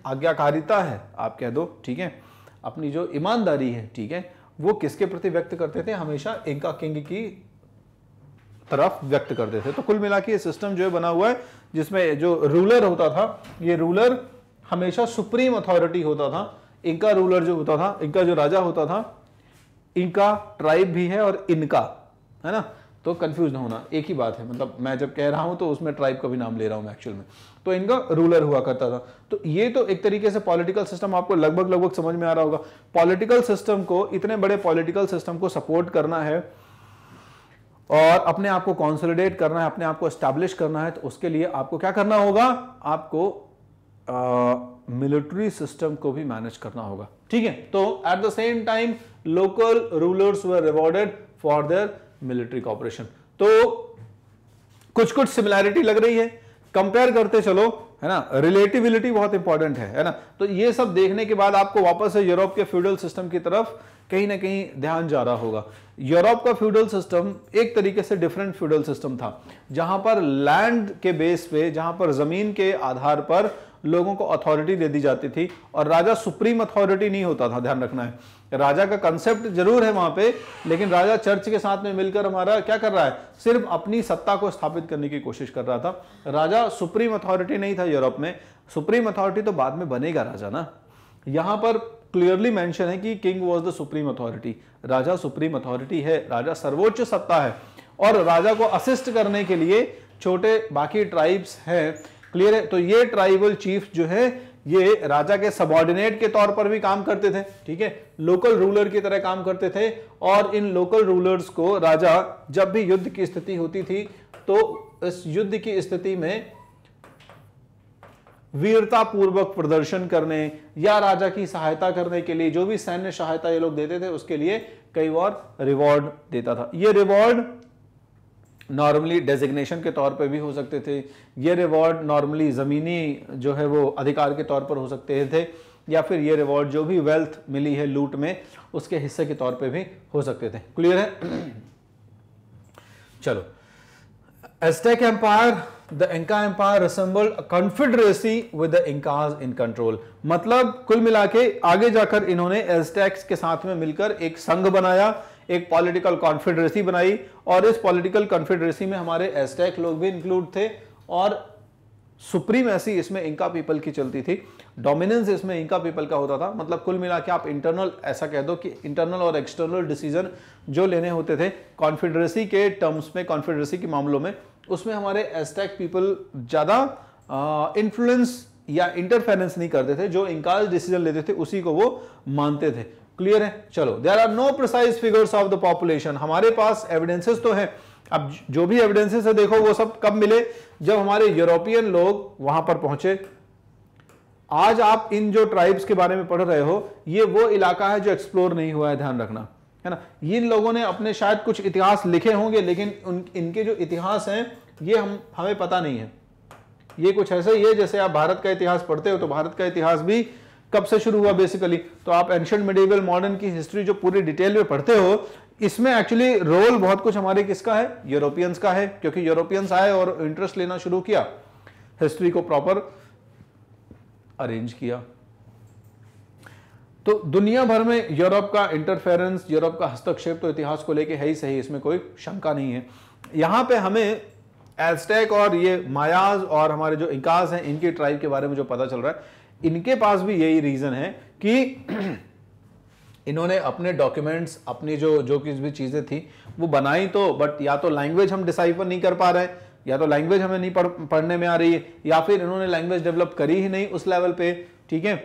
आज्ञाकारिता है आप कह दो ठीक है अपनी जो ईमानदारी है ठीक है वो किसके प्रति व्यक्त करते थे हमेशा इंका किंग की तरफ व्यक्त करते थे तो कुल मिला के ये सिस्टम जो है बना हुआ है जिसमें जो रूलर होता था ये रूलर हमेशा सुप्रीम अथॉरिटी होता था इनका रूलर जो होता था इनका जो राजा होता था इनका ट्राइब भी है और इनका है ना तो कन्फ्यूज ना होना एक ही बात है मतलब मैं जब कह रहा हूँ तो उसमें ट्राइब का भी नाम ले रहा हूँ एक्चुअल में तो इनका रूलर हुआ करता था तो ये तो एक तरीके से पॉलिटिकल सिस्टम आपको लगभग लगभग समझ में आ रहा होगा पॉलिटिकल सिस्टम को इतने बड़े पॉलिटिकल सिस्टम को सपोर्ट करना है और अपने आप को कॉन्सोलिडेट करना है अपने आप को स्टैब्लिश करना है तो उसके लिए आपको क्या करना होगा आपको मिलिट्री सिस्टम को भी मैनेज करना होगा ठीक है तो at the same time local rulers were rewarded for their military cooperation तो कुछ कुछ सिमिलैरिटी लग रही है कंपेयर करते चलो है ना रिलेटिविलिटी बहुत इंपॉर्टेंट है है ना तो ये सब देखने के बाद आपको वापस से यूरोप के फ्यूडल सिस्टम की तरफ कहीं ना कहीं ध्यान जा रहा होगा यूरोप का फ्यूडल सिस्टम एक तरीके से डिफरेंट फ्यूडल सिस्टम था जहां पर लैंड के बेस पे जहां पर जमीन के आधार पर लोगों को अथॉरिटी दे दी जाती थी और राजा सुप्रीम अथॉरिटी नहीं होता था ध्यान रखना है राजा का कंसेप्ट जरूर है वहां पे लेकिन राजा चर्च के साथ में मिलकर हमारा क्या कर रहा है सिर्फ अपनी सत्ता को स्थापित करने की कोशिश कर रहा था राजा सुप्रीम अथॉरिटी नहीं था यूरोप में सुप्रीम अथॉरिटी तो बाद में बनेगा राजा ना यहां पर क्लियरली मेंशन है कि king was the supreme authority राजा सुप्रीम अथॉरिटी है राजा सर्वोच्च सत्ता है और राजा को असिस्ट करने के लिए छोटे बाकी ट्राइब्स हैं क्लियर है तो ये ट्राइबल चीफ जो है ये राजा के सबॉर्डिनेट के तौर पर भी काम करते थे ठीक है लोकल रूलर की तरह काम करते थे और इन लोकल रूलर्स को राजा जब भी युद्ध की स्थिति होती थी तो इस युद्ध की स्थिति में वीरता पूर्वक प्रदर्शन करने या राजा की सहायता करने के लिए जो भी सैन्य सहायता ये लोग देते थे उसके लिए कई बार रिवॉर्ड देता था ये रिवॉर्ड नॉर्मली डेजिग्नेशन के तौर पर भी हो सकते थे ये रिवॉर्ड नॉर्मली ज़मीनी जो है वो अधिकार के तौर पर हो सकते थे या फिर ये रिवॉर्ड जो भी वेल्थ मिली है लूट में उसके हिस्से के तौर पे भी हो सकते थे क्लियर है चलो Aztec empire the Inca empire assemble confederacy with the Incas in control मतलब कुल मिला के आगे जाकर इन्होंने एस्टेक्स के साथ में मिलकर एक संघ बनाया एक पॉलिटिकल कॉन्फेडरेसी बनाई और इस पॉलिटिकल कॉन्फेडरेसी में हमारे एस्टैक लोग भी इंक्लूड थे और ऐसी इसमें इंका पीपल की चलती थी डोमिनेंस इसमें इंका पीपल का होता था मतलब कुल मिला के आप इंटरनल ऐसा कह दो कि इंटरनल और एक्सटर्नल डिसीजन जो लेने होते थे कॉन्फेडरेसी के टर्म्स में कॉन्फेडरेसी के मामलों में उसमें हमारे एस्टैक पीपल ज़्यादा इन्फ्लुएंस या इंटरफेरेंस नहीं करते थे जो इंकाज डिसीजन लेते थे उसी को वो मानते थे क्लियर है चलो there are no precise figures of the population हमारे पास एविडेंसेस तो है अब जो भी एविडेंसेस है देखो वो सब कब मिले जब हमारे यूरोपियन लोग वहां पर पहुंचे आज आप इन जो ट्राइब्स के बारे में पढ़ रहे हो ये वो इलाका है जो एक्सप्लोर नहीं हुआ है ध्यान रखना है ना इन लोगों ने अपने शायद कुछ इतिहास लिखे होंगे लेकिन उन इनके जो इतिहास हैं ये हम हमें पता नहीं है ये कुछ ऐसा ही है जैसे आप भारत का इतिहास पढ़ते हो तो भारत का इतिहास भी कब से शुरू हुआ बेसिकली तो आप एंशंट मेडिवल मॉडर्न की हिस्ट्री जो पूरी डिटेल में पढ़ते हो इसमें एक्चुअली रोल बहुत कुछ हमारे किसका है यूरोपियंस का है क्योंकि यूरोपियंस आए और इंटरेस्ट लेना शुरू किया हिस्ट्री को प्रॉपर अरेंज किया तो दुनिया भर में यूरोप का इंटरफेरेंस यूरोप का हस्तक्षेप तो इतिहास को लेके है ही सही इसमें कोई शंका नहीं है यहां पे हमें एल्स्टेक और ये मायाज और हमारे जो इंकाज हैं इनकी ट्राइब के बारे में जो पता चल रहा है इनके पास भी यही रीज़न है कि इन्होंने अपने डॉक्यूमेंट्स अपनी जो जो किस भी चीज़ें थी वो बनाई तो बट या तो लैंग्वेज हम डिसाइफर नहीं कर पा रहे हैं या तो लैंग्वेज हमें नहीं पढ़ पढ़ने में आ रही है या फिर इन्होंने लैंग्वेज डेवलप करी ही नहीं उस लेवल पे ठीक है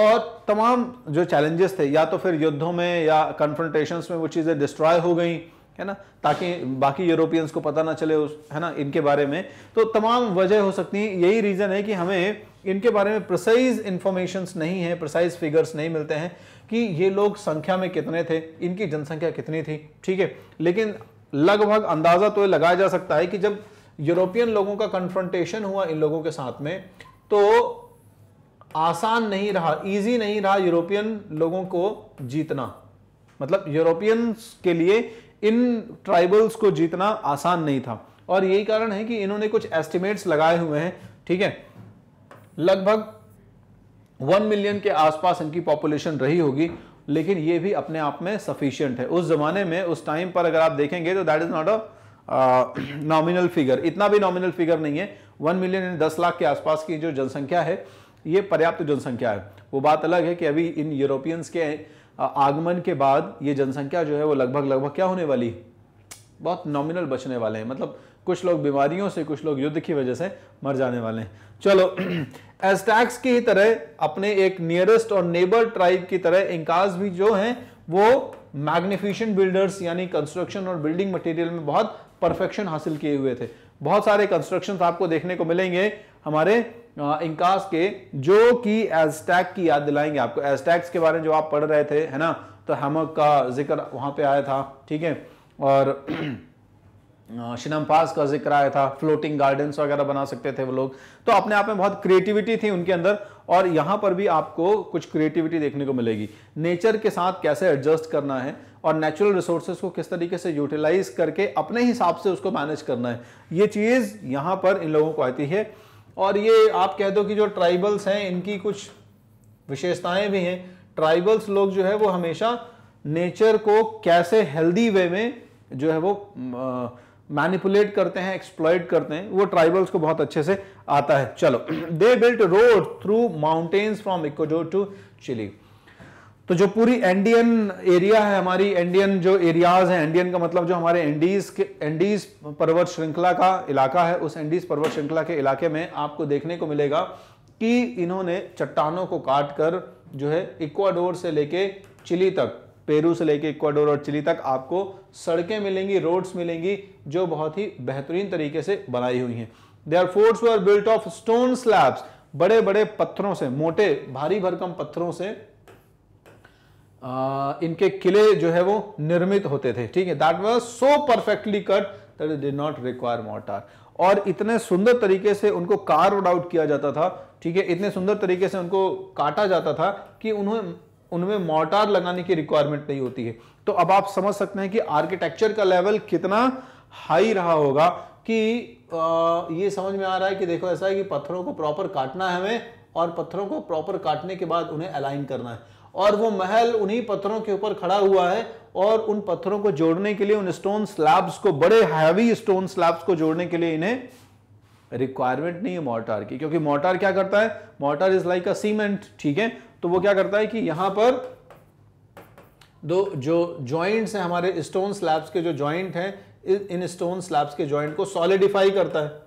और तमाम जो चैलेंजेस थे या तो फिर युद्धों में या कन्फ्रंटेशंस में वो चीज़ें डिस्ट्रॉय हो गई है ना ताकि बाकी यूरोपियंस को पता ना चले उस है ना इनके बारे में तो तमाम वजह हो सकती हैं यही रीज़न है कि हमें इनके बारे में प्रसाइज इन्फॉर्मेशंस नहीं है प्रसाइज फिगर्स नहीं मिलते हैं कि ये लोग संख्या में कितने थे इनकी जनसंख्या कितनी थी ठीक है लेकिन लगभग अंदाज़ा तो लगाया जा सकता है कि जब यूरोपियन लोगों का कन्फ्रंटेशन हुआ इन लोगों के साथ में तो आसान नहीं रहा इजी नहीं रहा यूरोपियन लोगों को जीतना मतलब यूरोपियंस के लिए इन ट्राइबल्स को जीतना आसान नहीं था और यही कारण है कि इन्होंने कुछ एस्टिमेट्स लगाए हुए हैं ठीक है लगभग वन मिलियन के आसपास इनकी पॉपुलेशन रही होगी लेकिन ये भी अपने आप में सफिशियंट है उस जमाने में उस टाइम पर अगर आप देखेंगे तो that is not a nominal figure इतना भी नॉमिनल फिगर नहीं है वन मिलियन यानी दस लाख के आसपास की जो जनसंख्या है ये पर्याप्त जनसंख्या है वो बात अलग है कि अभी इन यूरोपियंस के आगमन के बाद ये जनसंख्या जो है वो लगभग लगभग क्या होने वाली बहुत नॉमिनल बचने वाले हैं मतलब कुछ लोग बीमारियों से कुछ लोग युद्ध की वजह से मर जाने वाले हैं चलो एस्टैक्स की ही तरह अपने एक नियरेस्ट और नेबर ट्राइब की तरह इंकाज भी जो हैं वो मैग्निफिशन बिल्डर्स यानी कंस्ट्रक्शन और बिल्डिंग मटेरियल में बहुत परफेक्शन हासिल किए हुए थे बहुत सारे कंस्ट्रक्शन आपको देखने को मिलेंगे हमारे हाँ, इंकास के जो कि एजटैक की याद दिलाएंगे आपको एजटैक्स के बारे में जो आप पढ़ रहे थे है ना तो हमक का जिक्र वहां पे आया था ठीक है और शिनम पास हाँ, का जिक्र आया था फ्लोटिंग गार्डन्स वगैरह बना सकते थे वो लोग तो अपने आप में बहुत क्रिएटिविटी थी उनके अंदर और यहाँ पर भी आपको कुछ क्रिएटिविटी देखने को मिलेगी नेचर के साथ कैसे एडजस्ट करना है और नेचुरल रिसोर्सेज को किस तरीके से यूटिलाइज करके अपने हिसाब से उसको मैनेज करना है ये चीज़ यहाँ पर इन लोगों को आती है और ये आप कह दो कि जो ट्राइबल्स हैं इनकी कुछ विशेषताएं भी हैं ट्राइबल्स लोग जो है वो हमेशा नेचर को कैसे हेल्दी वे में जो है वो मैनिपुलेट करते हैं एक्सप्लॉयट करते हैं वो ट्राइबल्स को बहुत अच्छे से आता है चलो they built road through mountains from Ecuador to Chile तो जो पूरी एंडियन एरिया है हमारी एंडियन जो एरियाज हैं एंडियन का मतलब जो हमारे एंडीज के एंडीज पर्वत श्रृंखला का इलाका है उस एंडीज पर्वत श्रृंखला के इलाके में आपको देखने को मिलेगा कि इन्होंने चट्टानों को काट कर जो है इक्वाडोर से लेके चिली तक पेरू से लेके इक्वाडोर और चिली तक आपको सड़कें मिलेंगी रोड्स मिलेंगी जो बहुत ही बेहतरीन तरीके से बनाई हुई हैं are forts were built of stone slabs बड़े बड़े पत्थरों से मोटे भारी भरकम पत्थरों से इनके किले जो है वो निर्मित होते थे ठीक है that was so perfectly cut that did not require mortar और इतने सुंदर तरीके से उनको कार आउट किया जाता था ठीक है इतने सुंदर तरीके से उनको काटा जाता था कि उन्हें उनमें मोर्टार लगाने की रिक्वायरमेंट नहीं होती है तो अब आप समझ सकते हैं कि आर्किटेक्चर का लेवल कितना हाई रहा होगा कि आ, ये समझ में आ रहा है कि देखो ऐसा है कि पत्थरों को प्रॉपर काटना है हमें और पत्थरों को प्रॉपर काटने के बाद उन्हें अलाइन करना है और वो महल उन्हीं पत्थरों के ऊपर खड़ा हुआ है और उन पत्थरों को जोड़ने के लिए उन स्टोन स्लैब्स को बड़े हैवी स्टोन स्लैब्स को जोड़ने के लिए इन्हें रिक्वायरमेंट नहीं है मोर्टार की क्योंकि मोर्टार क्या करता है mortar is like a cement ठीक है तो वो क्या करता है कि यहां पर दो जो ज्वाइंट हैं हमारे स्टोन स्लैब्स के जो ज्वाइंट हैं इन स्टोन स्लैब्स के ज्वाइंट को सॉलिडिफाई करता है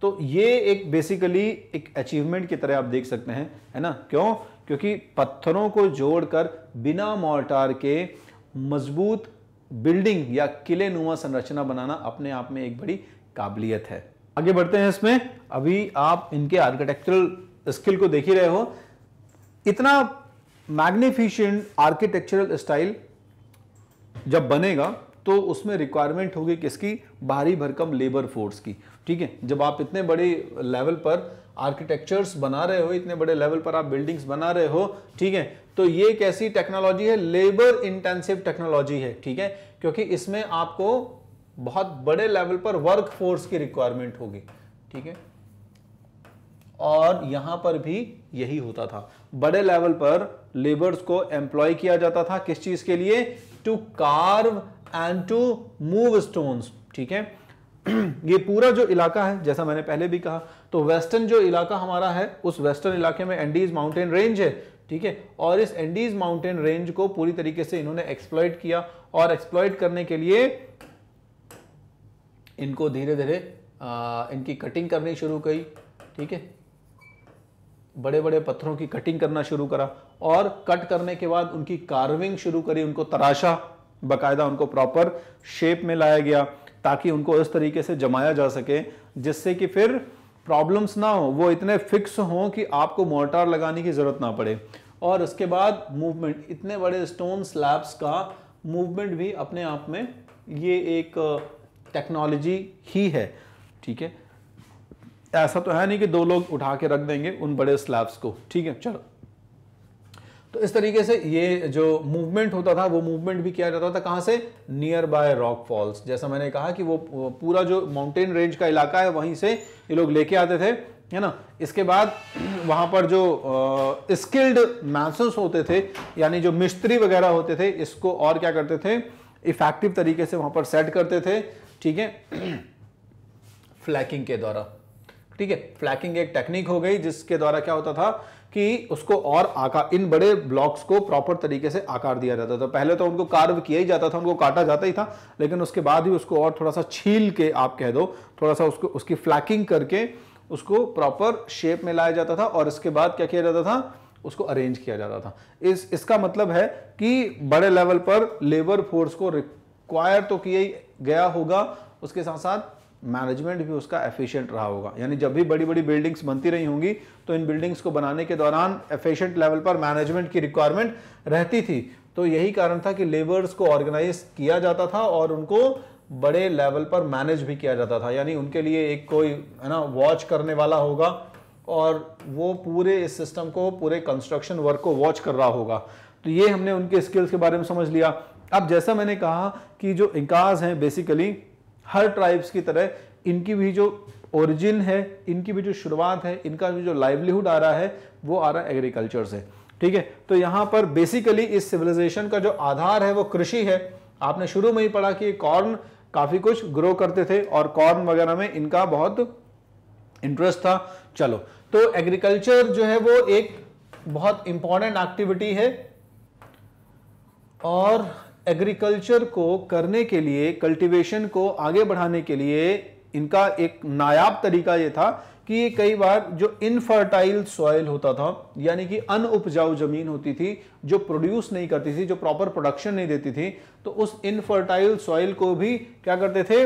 तो ये एक बेसिकली एक अचीवमेंट की तरह आप देख सकते हैं है ना क्यों क्योंकि पत्थरों को जोड़कर बिना मोर्टार के मजबूत बिल्डिंग या किले नुमा संरचना बनाना अपने आप में एक बड़ी काबिलियत है आगे बढ़ते हैं इसमें अभी आप इनके आर्किटेक्चरल स्किल को देख ही रहे हो इतना मैग्निफिशेंट आर्किटेक्चरल स्टाइल जब बनेगा तो उसमें रिक्वायरमेंट होगी किसकी भारी भरकम लेबर फोर्स की ठीक है जब आप इतने बड़े लेवल पर आर्किटेक्चर्स बना रहे हो इतने बड़े लेवल पर आप बिल्डिंग्स बना रहे हो ठीक है तो ये कैसी टेक्नोलॉजी है लेबर इंटेंसिव टेक्नोलॉजी है ठीक है क्योंकि इसमें आपको बहुत बड़े लेवल पर वर्क फोर्स की रिक्वायरमेंट होगी ठीक है और यहां पर भी यही होता था बड़े लेवल पर लेबर्स को एम्प्लॉय किया जाता था किस चीज के लिए to carve and to move stones ठीक है ये पूरा जो इलाका है जैसा मैंने पहले भी कहा तो वेस्टर्न जो इलाका हमारा है उस वेस्टर्न इलाके में एंडीज माउंटेन रेंज है ठीक है और इस एंडीज माउंटेन रेंज को पूरी तरीके से इन्होंने एक्सप्लॉइट किया और एक्सप्लॉइट करने के लिए इनको धीरे धीरे इनकी कटिंग करनी शुरू की ठीक है बड़े बड़े पत्थरों की कटिंग करना शुरू करा और कट करने के बाद उनकी कार्विंग शुरू करी उनको तराशा बाकायदा उनको प्रॉपर शेप में लाया गया ताकि उनको इस तरीके से जमाया जा सके जिससे कि फिर प्रॉब्लम्स ना हो वो इतने फिक्स हों कि आपको मोर्टार लगाने की ज़रूरत ना पड़े और उसके बाद मूवमेंट इतने बड़े स्टोन स्लैब्स का मूवमेंट भी अपने आप में ये एक टेक्नोलॉजी ही है ठीक है ऐसा तो है नहीं कि दो लोग उठा के रख देंगे उन बड़े स्लैब्स को ठीक है चलो तो इस तरीके से ये जो मूवमेंट होता था वो मूवमेंट भी किया जाता था कहाँ से नियर बाय रॉक फॉल्स जैसा मैंने कहा कि वो पूरा जो माउंटेन रेंज का इलाका है वहीं से ये लोग लेके आते थे है ना इसके बाद वहाँ पर जो स्किल्ड मैसेस होते थे यानी जो मिस्त्री वगैरह होते थे इसको और क्या करते थे इफेक्टिव तरीके से वहाँ पर सेट करते थे ठीक है फ्लैकिंग के द्वारा ठीक है फ्लैकिंग एक टेक्निक हो गई जिसके द्वारा क्या होता था कि उसको और आकार इन बड़े ब्लॉक्स को प्रॉपर तरीके से आकार दिया जाता था पहले तो उनको कार्व किया ही जाता था उनको काटा जाता ही था लेकिन उसके बाद ही उसको और थोड़ा सा छील के आप कह दो थोड़ा सा उसको उसकी फ्लैकिंग करके उसको प्रॉपर शेप में लाया जाता था और इसके बाद क्या किया जाता था उसको अरेंज किया जाता था इस इसका मतलब है कि बड़े लेवल पर लेबर फोर्स को रिक्वायर तो किया गया होगा उसके साथ साथ मैनेजमेंट भी उसका एफिशिएंट रहा होगा यानी जब भी बड़ी बड़ी बिल्डिंग्स बनती रही होंगी तो इन बिल्डिंग्स को बनाने के दौरान एफिशिएंट लेवल पर मैनेजमेंट की रिक्वायरमेंट रहती थी तो यही कारण था कि लेबर्स को ऑर्गेनाइज किया जाता था और उनको बड़े लेवल पर मैनेज भी किया जाता था यानी उनके लिए एक कोई है ना वॉच करने वाला होगा और वो पूरे इस सिस्टम को पूरे कंस्ट्रक्शन वर्क को वॉच कर रहा होगा तो ये हमने उनके स्किल्स के बारे में समझ लिया अब जैसा मैंने कहा कि जो इंकाज हैं बेसिकली हर ट्राइब्स की तरह इनकी भी जो ओरिजिन है इनकी भी जो शुरुआत है इनका भी जो लाइवलीहुड आ रहा है वो आ रहा है एग्रीकल्चर से ठीक है तो यहाँ पर बेसिकली इस सिविलाइजेशन का जो आधार है वो कृषि है आपने शुरू में ही पढ़ा कि कॉर्न काफ़ी कुछ ग्रो करते थे और कॉर्न वगैरह में इनका बहुत इंटरेस्ट था चलो तो एग्रीकल्चर जो है वो एक बहुत इंपॉर्टेंट एक्टिविटी है और एग्रीकल्चर को करने के लिए कल्टीवेशन को आगे बढ़ाने के लिए इनका एक नायाब तरीका ये था कि कई बार जो इनफर्टाइल सॉयल होता था यानी कि अन उपजाऊ जमीन होती थी जो प्रोड्यूस नहीं करती थी जो प्रॉपर प्रोडक्शन नहीं देती थी तो उस इनफर्टाइल सॉइल को भी क्या करते थे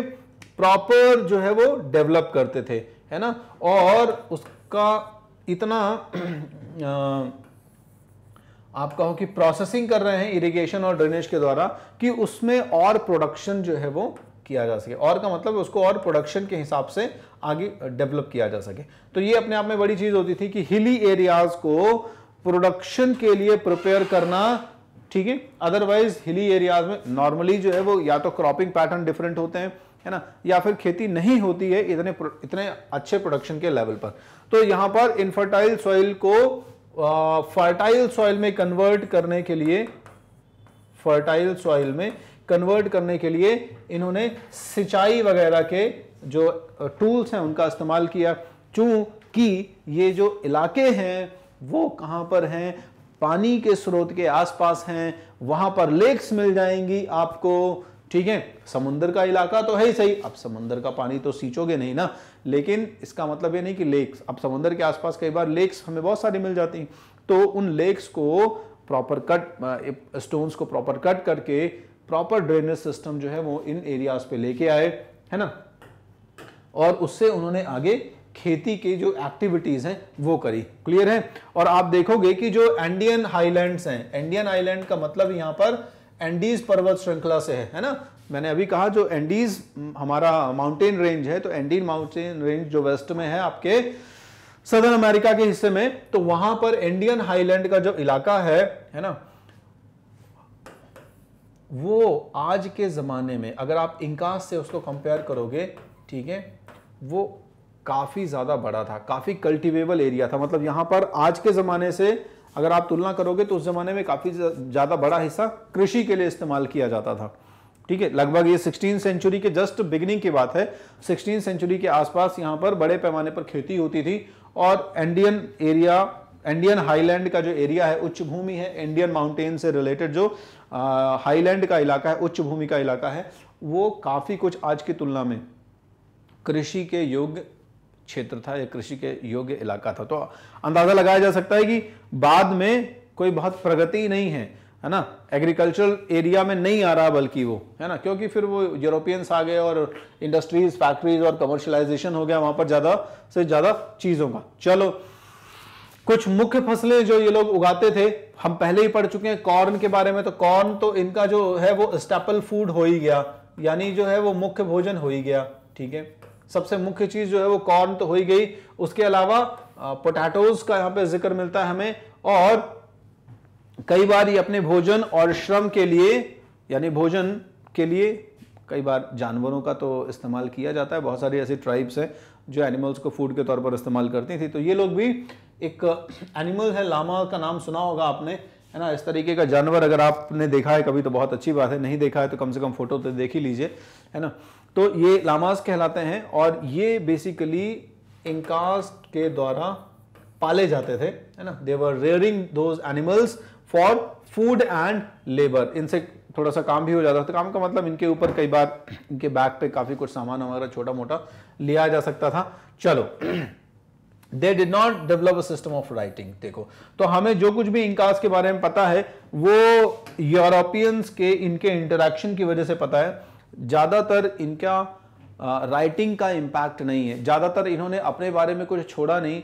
प्रॉपर जो है वो डेवलप करते थे है ना और उसका इतना आ, आप कहो कि प्रोसेसिंग कर रहे हैं इरिगेशन और ड्रेनेज के द्वारा कि उसमें और प्रोडक्शन जो है वो किया जा सके और का मतलब उसको और प्रोडक्शन के हिसाब से आगे डेवलप किया जा सके तो ये अपने आप में बड़ी चीज होती थी कि हिली एरियाज को प्रोडक्शन के लिए प्रिपेयर करना ठीक है अदरवाइज हिली एरियाज में नॉर्मली जो है वो या तो क्रॉपिंग पैटर्न डिफरेंट होते हैं है ना या फिर खेती नहीं होती है इतने इतने अच्छे प्रोडक्शन के लेवल पर तो यहाँ पर इनफर्टाइल सॉइल को फर्टाइल सॉइल में कन्वर्ट करने के लिए फर्टाइल सॉइल में कन्वर्ट करने के लिए इन्होंने सिंचाई वगैरह के जो टूल्स हैं उनका इस्तेमाल किया चूंकि ये जो इलाके हैं वो कहाँ पर हैं पानी के स्रोत के आसपास हैं वहाँ पर लेक्स मिल जाएंगी आपको ठीक है समुन्द्र का इलाका तो है ही सही अब समुंदर का पानी तो सींचोगे नहीं ना लेकिन इसका मतलब ये नहीं कि लेक्स अब समुंदर के आसपास कई बार लेक्स हमें बहुत सारी मिल जाती हैं तो उन लेक्स को प्रॉपर कट स्टोन्स को प्रॉपर कट करके प्रॉपर ड्रेनेज सिस्टम जो है वो इन एरियाज पे लेके आए है ना और उससे उन्होंने आगे खेती की जो एक्टिविटीज हैं वो करी क्लियर है और आप देखोगे कि जो एंडियन हाईलैंड हैं इंडियन आईलैंड का मतलब यहां पर एंडीज पर्वत श्रृंखला से है है ना मैंने अभी कहा जो एंडीज हमारा माउंटेन रेंज है तो एंडीन माउंटेन रेंज जो वेस्ट में है आपके सदर्न अमेरिका के हिस्से में तो वहां पर इंडियन हाईलैंड का जो इलाका है है ना वो आज के ज़माने में अगर आप इंकास से उसको कंपेयर करोगे ठीक है वो काफ़ी ज़्यादा बड़ा था काफ़ी कल्टीवेबल एरिया था मतलब यहां पर आज के ज़माने से अगर आप तुलना करोगे तो उस ज़माने में काफ़ी ज़्यादा बड़ा हिस्सा कृषि के लिए इस्तेमाल किया जाता था ठीक है लगभग ये सिक्सटीन सेंचुरी के जस्ट बिगनिंग की बात है सिक्सटीन सेंचुरी के आसपास यहाँ पर बड़े पैमाने पर खेती होती थी और इंडियन एरिया इंडियन हाईलैंड का जो एरिया है उच्च भूमि है इंडियन माउंटेन से रिलेटेड जो हाईलैंड का इलाका है उच्च भूमि का इलाका है वो काफ़ी कुछ आज की तुलना में कृषि के योग्य क्षेत्र था या कृषि के योग्य इलाका था तो अंदाज़ा लगाया जा सकता है कि बाद में कोई बहुत प्रगति नहीं है है ना एग्रीकल्चरल एरिया में नहीं आ रहा बल्कि वो है ना क्योंकि फिर वो यूरोपियंस आ गए और इंडस्ट्रीज फैक्ट्रीज और कमर्शलाइजेशन हो गया वहां पर ज़्यादा से ज़्यादा चीज़ों का चलो कुछ मुख्य फसलें जो ये लोग उगाते थे हम पहले ही पढ़ चुके हैं कॉर्न के बारे में तो कॉर्न तो इनका जो है वो स्टेपल फूड हो ही गया यानी जो है वो मुख्य भोजन हो ही गया ठीक है सबसे मुख्य चीज जो है वो कॉर्न तो हो ही गई उसके अलावा पोटैटोज का यहाँ पे जिक्र मिलता है हमें और कई बार ये अपने भोजन और श्रम के लिए यानी भोजन के लिए कई बार जानवरों का तो इस्तेमाल किया जाता है बहुत सारी ऐसी ट्राइब्स हैं जो एनिमल्स को फूड के तौर पर इस्तेमाल करती थी तो ये लोग भी एक एनिमल है लामा का नाम सुना होगा आपने है ना इस तरीके का जानवर अगर आपने देखा है कभी तो बहुत अच्छी बात है नहीं देखा है तो कम से कम फोटो तो देख ही लीजिए है ना तो ये लामाज कहलाते हैं और ये बेसिकली इंकास्ट के द्वारा पाले जाते थे है ना they were rearing those animals for food and labour इनसे थोड़ा सा काम भी हो जाता था काम का मतलब इनके ऊपर कई बार इनके बैग पे काफ़ी कुछ सामान वगैरह छोटा मोटा लिया जा सकता था चलो they did not develop a system of writing देखो तो हमें जो कुछ भी इंकास के बारे में पता है वो यूरोपियंस के इनके इंटरेक्शन की वजह से पता है ज़्यादातर इनका राइटिंग का इम्पैक्ट नहीं है ज़्यादातर इन्होंने अपने बारे में कुछ छोड़ा नहीं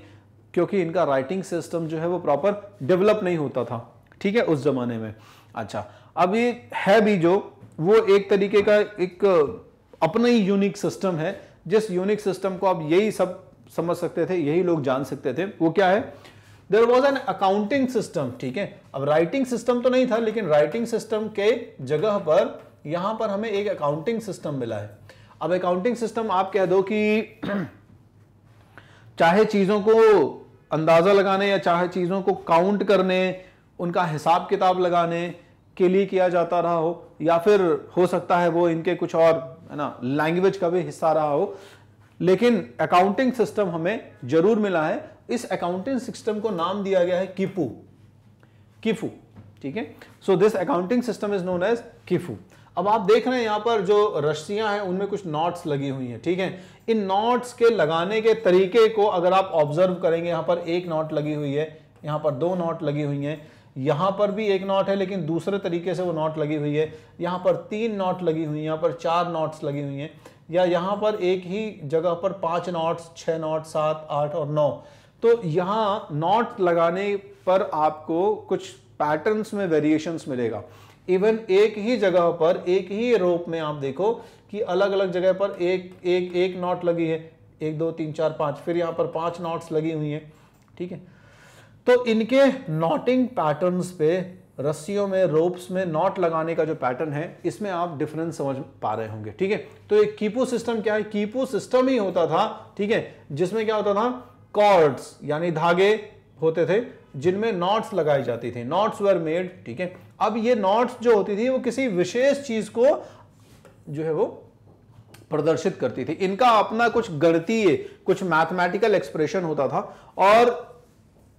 क्योंकि इनका राइटिंग सिस्टम जो है वो प्रॉपर डेवलप नहीं होता था ठीक है उस ज़माने में अच्छा अब ये है भी जो वो एक तरीके का एक अपना ही यूनिक सिस्टम है जिस यूनिक सिस्टम को आप यही सब समझ सकते थे यही लोग जान सकते थे वो क्या है there was an accounting system ठीक है अब राइटिंग सिस्टम तो नहीं था लेकिन राइटिंग सिस्टम के जगह पर यहां पर हमें एक अकाउंटिंग सिस्टम मिला है अब अकाउंटिंग सिस्टम आप कह दो कि चाहे चीज़ों को अंदाज़ा लगाने या चाहे चीज़ों को काउंट करने उनका हिसाब किताब लगाने के लिए किया जाता रहा हो या फिर हो सकता है वो इनके कुछ और है ना लैंग्वेज का भी हिस्सा रहा हो लेकिन अकाउंटिंग सिस्टम हमें जरूर मिला है इस अकाउंटिंग सिस्टम को नाम दिया गया है किफू किफू ठीक है so this accounting system is known as quipu अब आप देख रहे हैं यहाँ पर जो रस्सियां हैं उनमें कुछ नॉट्स लगी हुई हैं ठीक है इन नॉट्स के लगाने के तरीके को अगर आप ऑब्जर्व करेंगे यहाँ पर एक नॉट लगी हुई है यहाँ पर दो नॉट लगी हुई हैं यहाँ पर भी एक नॉट है लेकिन दूसरे तरीके से वो नॉट लगी हुई है यहाँ पर तीन नॉट लगी हुई है यहाँ पर चार नॉट्स लगी हुई हैं या यहाँ पर एक ही जगह पर पांच नॉट्स छः नॉट सात आठ और नौ तो यहाँ नॉट लगाने पर आपको कुछ पैटर्न्स में वेरिएशंस मिलेगा इवन एक ही जगह पर एक ही रोप में आप देखो कि अलग अलग जगह पर एक एक एक नॉट लगी है एक दो तीन चार पांच फिर यहां पर पांच नॉट्स लगी हुई हैं ठीक है तो इनके नॉटिंग पैटर्न्स पे रस्सियों में रोप्स में नॉट लगाने का जो पैटर्न है इसमें आप डिफरेंस समझ पा रहे होंगे ठीक है तो एक कीपू सिस्टम क्या है कीपू सिस्टम ही होता था ठीक है जिसमें क्या होता था कॉर्ड्स यानी धागे होते थे जिनमें नॉट्स लगाई जाती थी नॉट्स वेर मेड ठीक है अब ये नॉट्स जो होती थी वो किसी विशेष चीज को जो है वो प्रदर्शित करती थी इनका अपना कुछ गणतीय कुछ मैथमेटिकल एक्सप्रेशन होता था और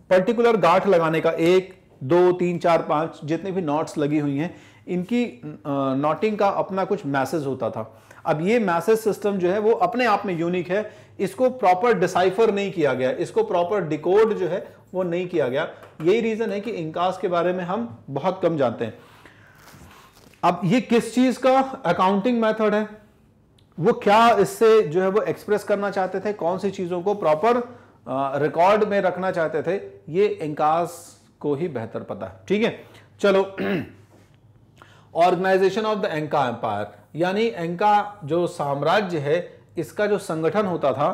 पर्टिकुलर गांठ लगाने का एक दो तीन चार पांच जितनी भी नॉट्स लगी हुई हैं इनकी नॉटिंग का अपना कुछ मैसेज होता था अब ये मैसेज सिस्टम जो है वो अपने आप में यूनिक है इसको प्रॉपर डिसाइफर नहीं किया गया इसको प्रॉपर डिकोड जो है वो नहीं किया गया यही रीज़न है कि इंकास के बारे में हम बहुत कम जानते हैं अब ये किस चीज़ का अकाउंटिंग मेथड है वो क्या इससे जो है वो एक्सप्रेस करना चाहते थे कौन सी चीज़ों को प्रॉपर रिकॉर्ड में रखना चाहते थे ये इंकास को ही बेहतर पता है ठीक है चलो organization of the Inca empire यानी एंका जो साम्राज्य है इसका जो संगठन होता था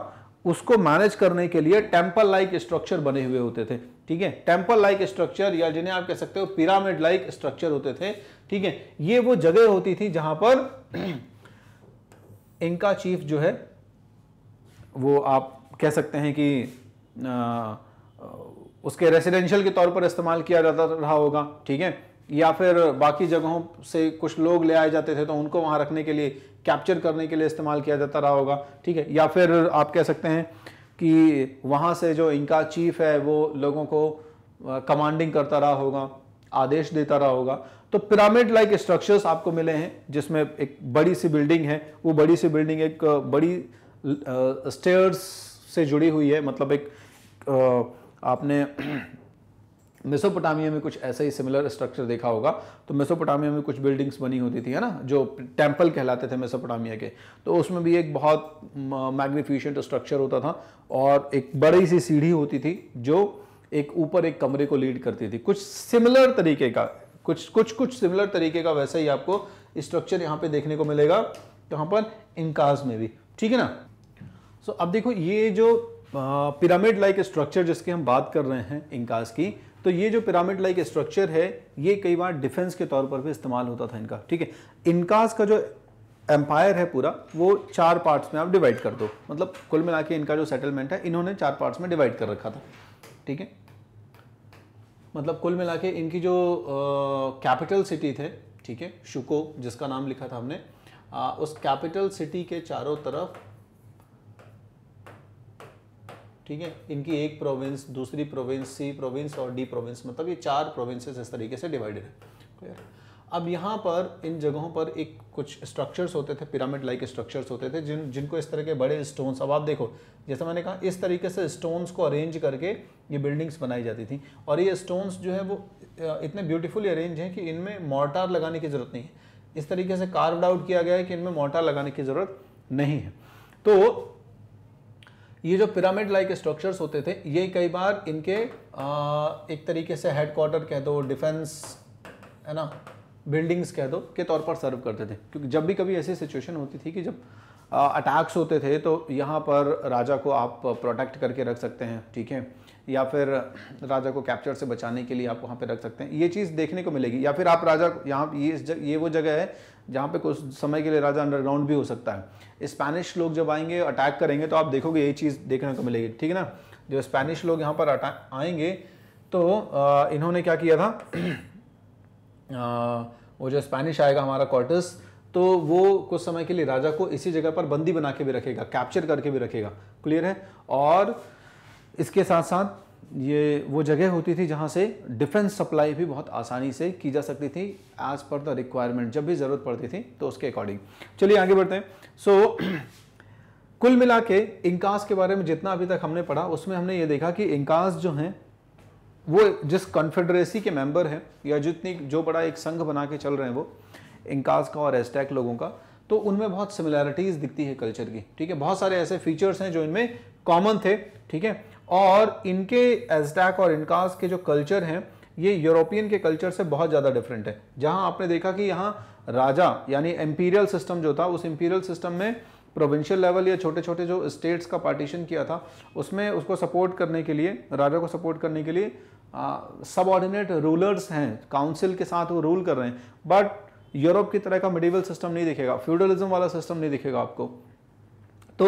उसको मैनेज करने के लिए टेम्पल लाइक स्ट्रक्चर बने हुए होते थे ठीक है टेम्पल लाइक स्ट्रक्चर या जिन्हें आप कह सकते हो पिरामिड लाइक स्ट्रक्चर होते थे ठीक है ये वो जगह होती थी जहां पर इनका चीफ जो है वो आप कह सकते हैं कि आ, उसके रेसिडेंशियल के तौर पर इस्तेमाल किया जाता रहा होगा ठीक है या फिर बाकी जगहों से कुछ लोग ले आए जाते थे तो उनको वहाँ रखने के लिए कैप्चर करने के लिए इस्तेमाल किया जाता रहा होगा ठीक है या फिर आप कह सकते हैं कि वहाँ से जो इनका चीफ है वो लोगों को कमांडिंग करता रहा होगा आदेश देता रहा होगा तो पिरामिड लाइक स्ट्रक्चर्स आपको मिले हैं जिसमें एक बड़ी सी बिल्डिंग है वो बड़ी सी बिल्डिंग एक बड़ी स्टेयर्स से जुड़ी हुई है मतलब एक आपने मेसोपोटामिया में कुछ ऐसा ही सिमिलर स्ट्रक्चर देखा होगा तो मेसोपोटामिया में कुछ बिल्डिंग्स बनी होती थी है ना जो टेम्पल कहलाते थे मेसोपोटामिया के तो उसमें भी एक बहुत मैग्निफिशेंट स्ट्रक्चर होता था और एक बड़ी सी सीढ़ी होती थी जो एक ऊपर एक कमरे को लीड करती थी कुछ सिमिलर तरीके का कुछ कुछ कुछ सिमिलर तरीके का वैसा ही आपको स्ट्रक्चर यहाँ पे देखने को मिलेगा यहाँ पर इनकाज में भी ठीक है ना सो अब देखो ये जो पिरामिड लाइक स्ट्रक्चर जिसकी हम बात कर रहे हैं इंकास की तो ये जो पिरामिड लाइक स्ट्रक्चर है ये कई बार डिफेंस के तौर पर भी इस्तेमाल होता था इनका ठीक है इनकास का जो एम्पायर है पूरा वो चार पार्ट्स में आप डिवाइड कर दो मतलब कुल मिला के इनका जो सेटलमेंट है इन्होंने चार पार्ट्स में डिवाइड कर रखा था ठीक है मतलब कुल मिला के इनकी जो कैपिटल सिटी थे ठीक है शुको जिसका नाम लिखा था हमने आ, उस कैपिटल सिटी के चारों तरफ ठीक है इनकी एक प्रोविंस दूसरी प्रोविंस सी प्रोविंस और डी प्रोविंस मतलब ये चार प्रोविंसेस इस तरीके से डिवाइडेड है क्लियर अब यहाँ पर इन जगहों पर एक कुछ स्ट्रक्चर्स होते थे पिरामिड लाइक स्ट्रक्चर्स होते थे जिन जिनको इस तरह के बड़े स्टोन्स अब आप देखो जैसे मैंने कहा इस तरीके से स्टोन्स को अरेंज करके ये बिल्डिंग्स बनाई जाती थी और ये स्टोन्स जो है वो इतने ब्यूटीफुली अरेंज हैं कि इनमें मोर्टार लगाने की ज़रूरत नहीं है इस तरीके से कार्वड आउट किया गया है कि इनमें मोर्टार लगाने की ज़रूरत नहीं है तो ये जो पिरामिड लाइक स्ट्रक्चर्स होते थे ये कई बार इनके आ, एक तरीके से हेडक्वार्टर कह दो डिफेंस है ना बिल्डिंग्स कह दो के तौर पर सर्व करते थे क्योंकि जब भी कभी ऐसी सिचुएशन होती थी कि जब अटैक्स होते थे तो यहाँ पर राजा को आप प्रोटेक्ट करके रख सकते हैं ठीक है या फिर राजा को कैप्चर से बचाने के लिए आप वहाँ पे रख सकते हैं ये चीज़ देखने को मिलेगी या फिर आप राजा यहाँ ये ये वो जगह है जहाँ पे कुछ समय के लिए राजा अंडरग्राउंड भी हो सकता है स्पैनिश लोग जब आएंगे अटैक करेंगे तो आप देखोगे यही चीज़ देखने को मिलेगी ठीक है ना जो स्पैनिश लोग यहाँ पर अटैक आएंगे तो इन्होंने क्या किया था वो जो स्पैनिश आएगा हमारा क्वार्टर्स तो वो कुछ समय के लिए राजा को इसी जगह पर बंदी बना के भी रखेगा कैप्चर करके भी रखेगा क्लियर है और इसके साथ साथ ये वो जगह होती थी जहाँ से डिफेंस सप्लाई भी बहुत आसानी से की जा सकती थी एज़ पर द रिक्वायरमेंट जब भी ज़रूरत पड़ती थी तो उसके अकॉर्डिंग चलिए आगे बढ़ते हैं सो so, कुल मिला के इंकास के बारे में जितना अभी तक हमने पढ़ा उसमें हमने ये देखा कि इंकास जो हैं वो जिस कॉन्फेडरेसी के मेंबर हैं या जितनी जो बड़ा एक संघ बना के चल रहे हैं वो इंकास का और एस्टैक लोगों का तो उनमें बहुत सिमिलैरिटीज़ दिखती है कल्चर की ठीक है बहुत सारे ऐसे फीचर्स हैं जो इनमें कॉमन थे ठीक है और इनके एजटैक और इनकास के जो कल्चर हैं ये यूरोपियन के कल्चर से बहुत ज़्यादा डिफरेंट है जहाँ आपने देखा कि यहाँ राजा यानी एम्पीरियल सिस्टम जो था उस एम्पीरियल सिस्टम में प्रोविंशियल लेवल या छोटे छोटे जो स्टेट्स का पार्टीशन किया था उसमें उसको सपोर्ट करने के लिए राजा को सपोर्ट करने के लिए सबऑर्डिनेट रूलर्स हैं काउंसिल के साथ वो रूल कर रहे हैं बट यूरोप की तरह का मिडिवल सिस्टम नहीं दिखेगा फ्यूडलिज्म वाला सिस्टम नहीं दिखेगा आपको तो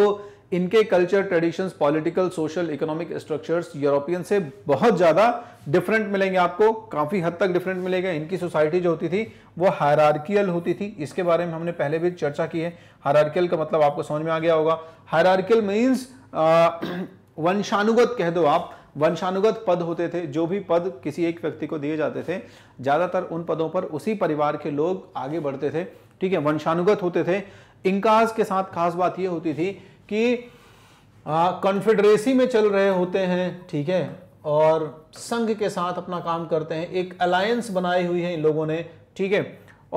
इनके culture traditions political social economic structures European से बहुत ज़्यादा डिफरेंट मिलेंगे आपको काफ़ी हद तक डिफरेंट मिलेगा इनकी सोसाइटी जो होती थी वो हायरार्कियल होती थी इसके बारे में हमने पहले भी चर्चा की है हायरार्कियल का मतलब आपको समझ में आ गया होगा हायरार्कियल मीन्स वंशानुगत कह दो आप वंशानुगत पद होते थे जो भी पद किसी एक व्यक्ति को दिए जाते थे ज़्यादातर उन पदों पर उसी परिवार के लोग आगे बढ़ते थे ठीक है वंशानुगत होते थे इंकाज के साथ खास बात यह होती थी कि कॉन्फेडरेसी में चल रहे होते हैं ठीक है और संघ के साथ अपना काम करते हैं एक अलायंस बनाई हुई है इन लोगों ने ठीक है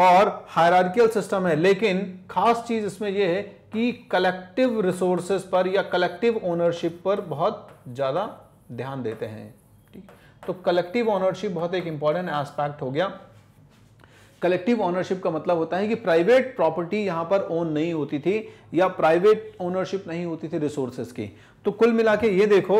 और हायरार्कियल सिस्टम है लेकिन खास चीज इसमें यह है कि कलेक्टिव रिसोर्सेस पर या कलेक्टिव ओनरशिप पर बहुत ज़्यादा ध्यान देते हैं ठीक तो कलेक्टिव ओनरशिप बहुत एक इंपॉर्टेंट एस्पेक्ट हो गया कलेक्टिव ओनरशिप का मतलब होता है कि प्राइवेट प्रॉपर्टी यहां पर ओन नहीं होती थी या प्राइवेट ओनरशिप नहीं होती थी रिसोर्सेस की तो कुल मिला के ये देखो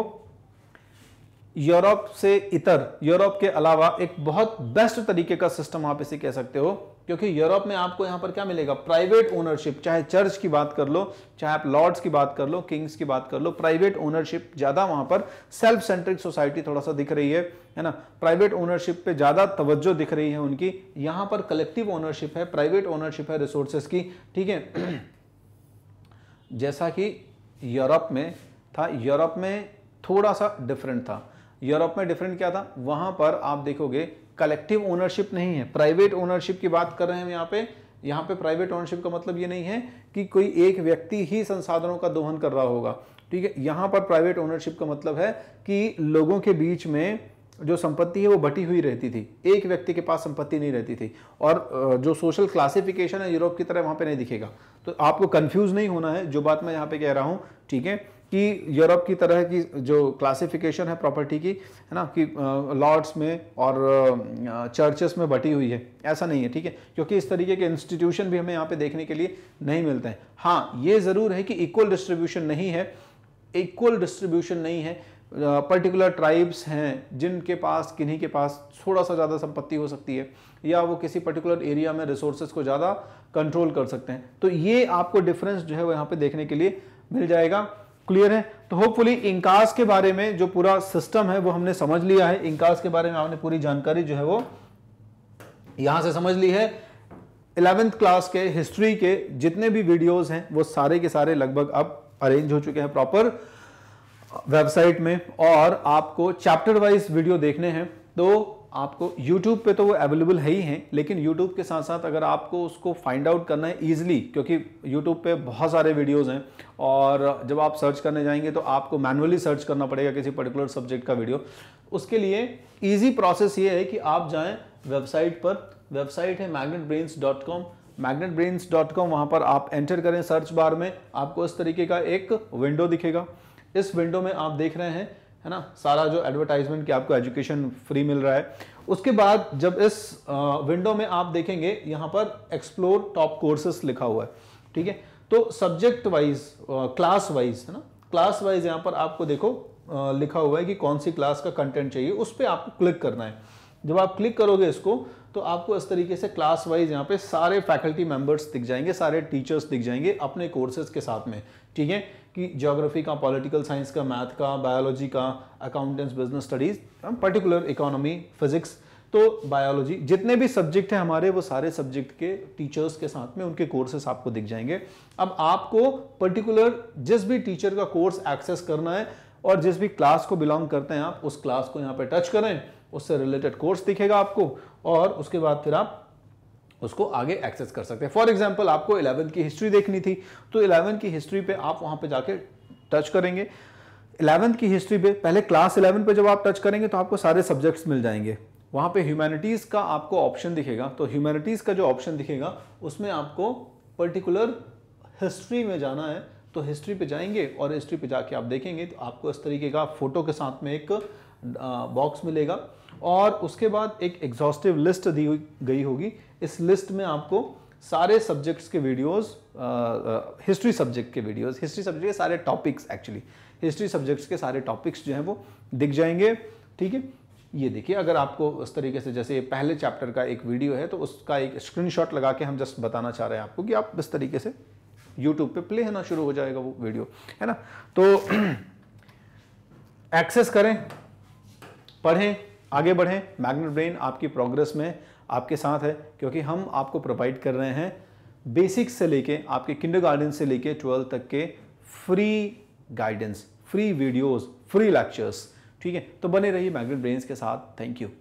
यूरोप से इतर यूरोप के अलावा एक बहुत बेस्ट तरीके का सिस्टम आप इसे कह सकते हो क्योंकि यूरोप में आपको यहां पर क्या मिलेगा प्राइवेट ओनरशिप चाहे चर्च की बात कर लो चाहे आप लॉर्ड्स की बात कर लो किंग्स की बात कर लो प्राइवेट ओनरशिप ज़्यादा वहां पर सेल्फ सेंट्रिक सोसाइटी थोड़ा सा दिख रही है है ना प्राइवेट ओनरशिप पे ज़्यादा तवज्जो दिख रही है उनकी यहाँ पर कलेक्टिव ओनरशिप है प्राइवेट ओनरशिप है रिसोर्सेस की ठीक है जैसा कि यूरोप में था यूरोप में थोड़ा सा डिफरेंट था यूरोप में डिफरेंट क्या था वहां पर आप देखोगे कलेक्टिव ओनरशिप नहीं है प्राइवेट ओनरशिप की बात कर रहे हैं हम यहाँ पे यहाँ पे प्राइवेट ओनरशिप का मतलब ये नहीं है कि कोई एक व्यक्ति ही संसाधनों का दोहन कर रहा होगा ठीक है यहाँ पर प्राइवेट ओनरशिप का मतलब है कि लोगों के बीच में जो संपत्ति है वो बटी हुई रहती थी एक व्यक्ति के पास संपत्ति नहीं रहती थी और जो सोशल क्लासिफिकेशन है यूरोप की तरह वहां पे नहीं दिखेगा तो आपको कंफ्यूज नहीं होना है जो बात मैं यहाँ पे कह रहा हूँ ठीक है कि यूरोप की तरह की जो क्लासिफिकेशन है प्रॉपर्टी की है ना कि लॉर्ड्स में और चर्चेस में बटी हुई है ऐसा नहीं है ठीक है क्योंकि इस तरीके के इंस्टीट्यूशन भी हमें यहाँ पे देखने के लिए नहीं मिलते हैं हाँ ये ज़रूर है कि इक्वल डिस्ट्रीब्यूशन नहीं है इक्वल डिस्ट्रीब्यूशन नहीं है पर्टिकुलर ट्राइब्स हैं जिनके पास किन्हीं के पास थोड़ा सा ज़्यादा संपत्ति हो सकती है या वो किसी पर्टिकुलर एरिया में रिसोर्सेज को ज़्यादा कंट्रोल कर सकते हैं तो ये आपको डिफरेंस जो है वो यहाँ पर देखने के लिए मिल जाएगा क्लियर है तो होपफुली इंकास के बारे में जो पूरा सिस्टम है वो हमने समझ लिया है इंकास के बारे में आपने पूरी जानकारी जो है वो यहां से समझ ली है इलेवेंथ क्लास के हिस्ट्री के जितने भी वीडियोस हैं वो सारे के सारे लगभग अब अरेंज हो चुके हैं प्रॉपर वेबसाइट में और आपको चैप्टर वाइज वीडियो देखने हैं तो आपको YouTube पे तो वो अवेलेबल है ही हैं लेकिन YouTube के साथ साथ अगर आपको उसको फाइंड आउट करना है ईजिली क्योंकि YouTube पे बहुत सारे वीडियोस हैं और जब आप सर्च करने जाएंगे तो आपको मैनुअली सर्च करना पड़ेगा किसी पर्टिकुलर सब्जेक्ट का वीडियो उसके लिए ईजी प्रोसेस ये है कि आप जाएँ वेबसाइट पर वेबसाइट है Magnet Brains dot com Magnet Brains dot com वहाँ पर आप एंटर करें सर्च बार में आपको इस तरीके का एक विंडो दिखेगा इस विंडो में आप देख रहे हैं है ना सारा जो एडवर्टाइजमेंट की आपको एजुकेशन फ्री मिल रहा है उसके बाद जब इस विंडो में आप देखेंगे यहाँ पर एक्सप्लोर टॉप कोर्सेस लिखा हुआ है ठीक है तो सब्जेक्ट वाइज क्लास वाइज है ना क्लास वाइज यहाँ पर आपको देखो लिखा हुआ है कि कौन सी क्लास का कंटेंट चाहिए उस पर आपको क्लिक करना है जब आप क्लिक करोगे इसको तो आपको इस तरीके से क्लास वाइज यहाँ पे सारे फैकल्टी मेंबर्स दिख जाएंगे सारे टीचर्स दिख जाएंगे अपने कोर्सेज के साथ में ठीक है कि जोग्राफी का पॉलिटिकल साइंस का मैथ का बायोलॉजी का accountancy business studies particular economy physics तो बायोलॉजी जितने भी सब्जेक्ट हैं हमारे वो सारे सब्जेक्ट के टीचर्स के साथ में उनके कोर्सेस आपको दिख जाएंगे अब आपको पर्टिकुलर जिस भी टीचर का कोर्स एक्सेस करना है और जिस भी क्लास को बिलोंग करते हैं आप उस क्लास को यहाँ पे टच करें उससे रिलेटेड कोर्स दिखेगा आपको और उसके बाद फिर आप उसको आगे एक्सेस कर सकते हैं फॉर एग्जाम्पल आपको इलेवंथ की हिस्ट्री देखनी थी तो इलेवंथ की हिस्ट्री पे आप वहाँ पे जाके टच करेंगे इलेवंथ की हिस्ट्री पे पहले क्लास इलेवन पे जब आप टच करेंगे तो आपको सारे सब्जेक्ट्स मिल जाएंगे वहाँ पे ह्यूमैनिटीज़ का आपको ऑप्शन दिखेगा तो ह्यूमैनिटीज़ का जो ऑप्शन दिखेगा उसमें आपको पर्टिकुलर हिस्ट्री में जाना है तो हिस्ट्री पे जाएंगे और हिस्ट्री पे जाके आप देखेंगे तो आपको इस तरीके का फ़ोटो के साथ में एक बॉक्स मिलेगा और उसके बाद एक एग्जॉस्टिव लिस्ट दी गई होगी इस लिस्ट में आपको सारे सब्जेक्ट्स के वीडियोस हिस्ट्री सब्जेक्ट के वीडियोस हिस्ट्री सब्जेक्ट के सारे टॉपिक्स एक्चुअली हिस्ट्री सब्जेक्ट्स के सारे टॉपिक्स जो हैं वो दिख जाएंगे ठीक है ये देखिए अगर आपको उस तरीके से जैसे पहले चैप्टर का एक वीडियो है तो उसका एक स्क्रीनशॉट लगा के हम जस्ट बताना चाह रहे हैं आपको कि आप इस तरीके से यूट्यूब पे प्ले होना शुरू हो जाएगा वो वीडियो है ना तो एक्सेस करें पढ़ें आगे बढ़ें मैग्नेट ब्रेन आपकी प्रोग्रेस में आपके साथ है क्योंकि हम आपको प्रोवाइड कर रहे हैं बेसिक्स से लेके आपके किंडर से लेके ट्वेल्थ तक के free guidance free videos free lectures ठीक है तो बने रहिए मैग्नेट ब्रेन्स के साथ थैंक यू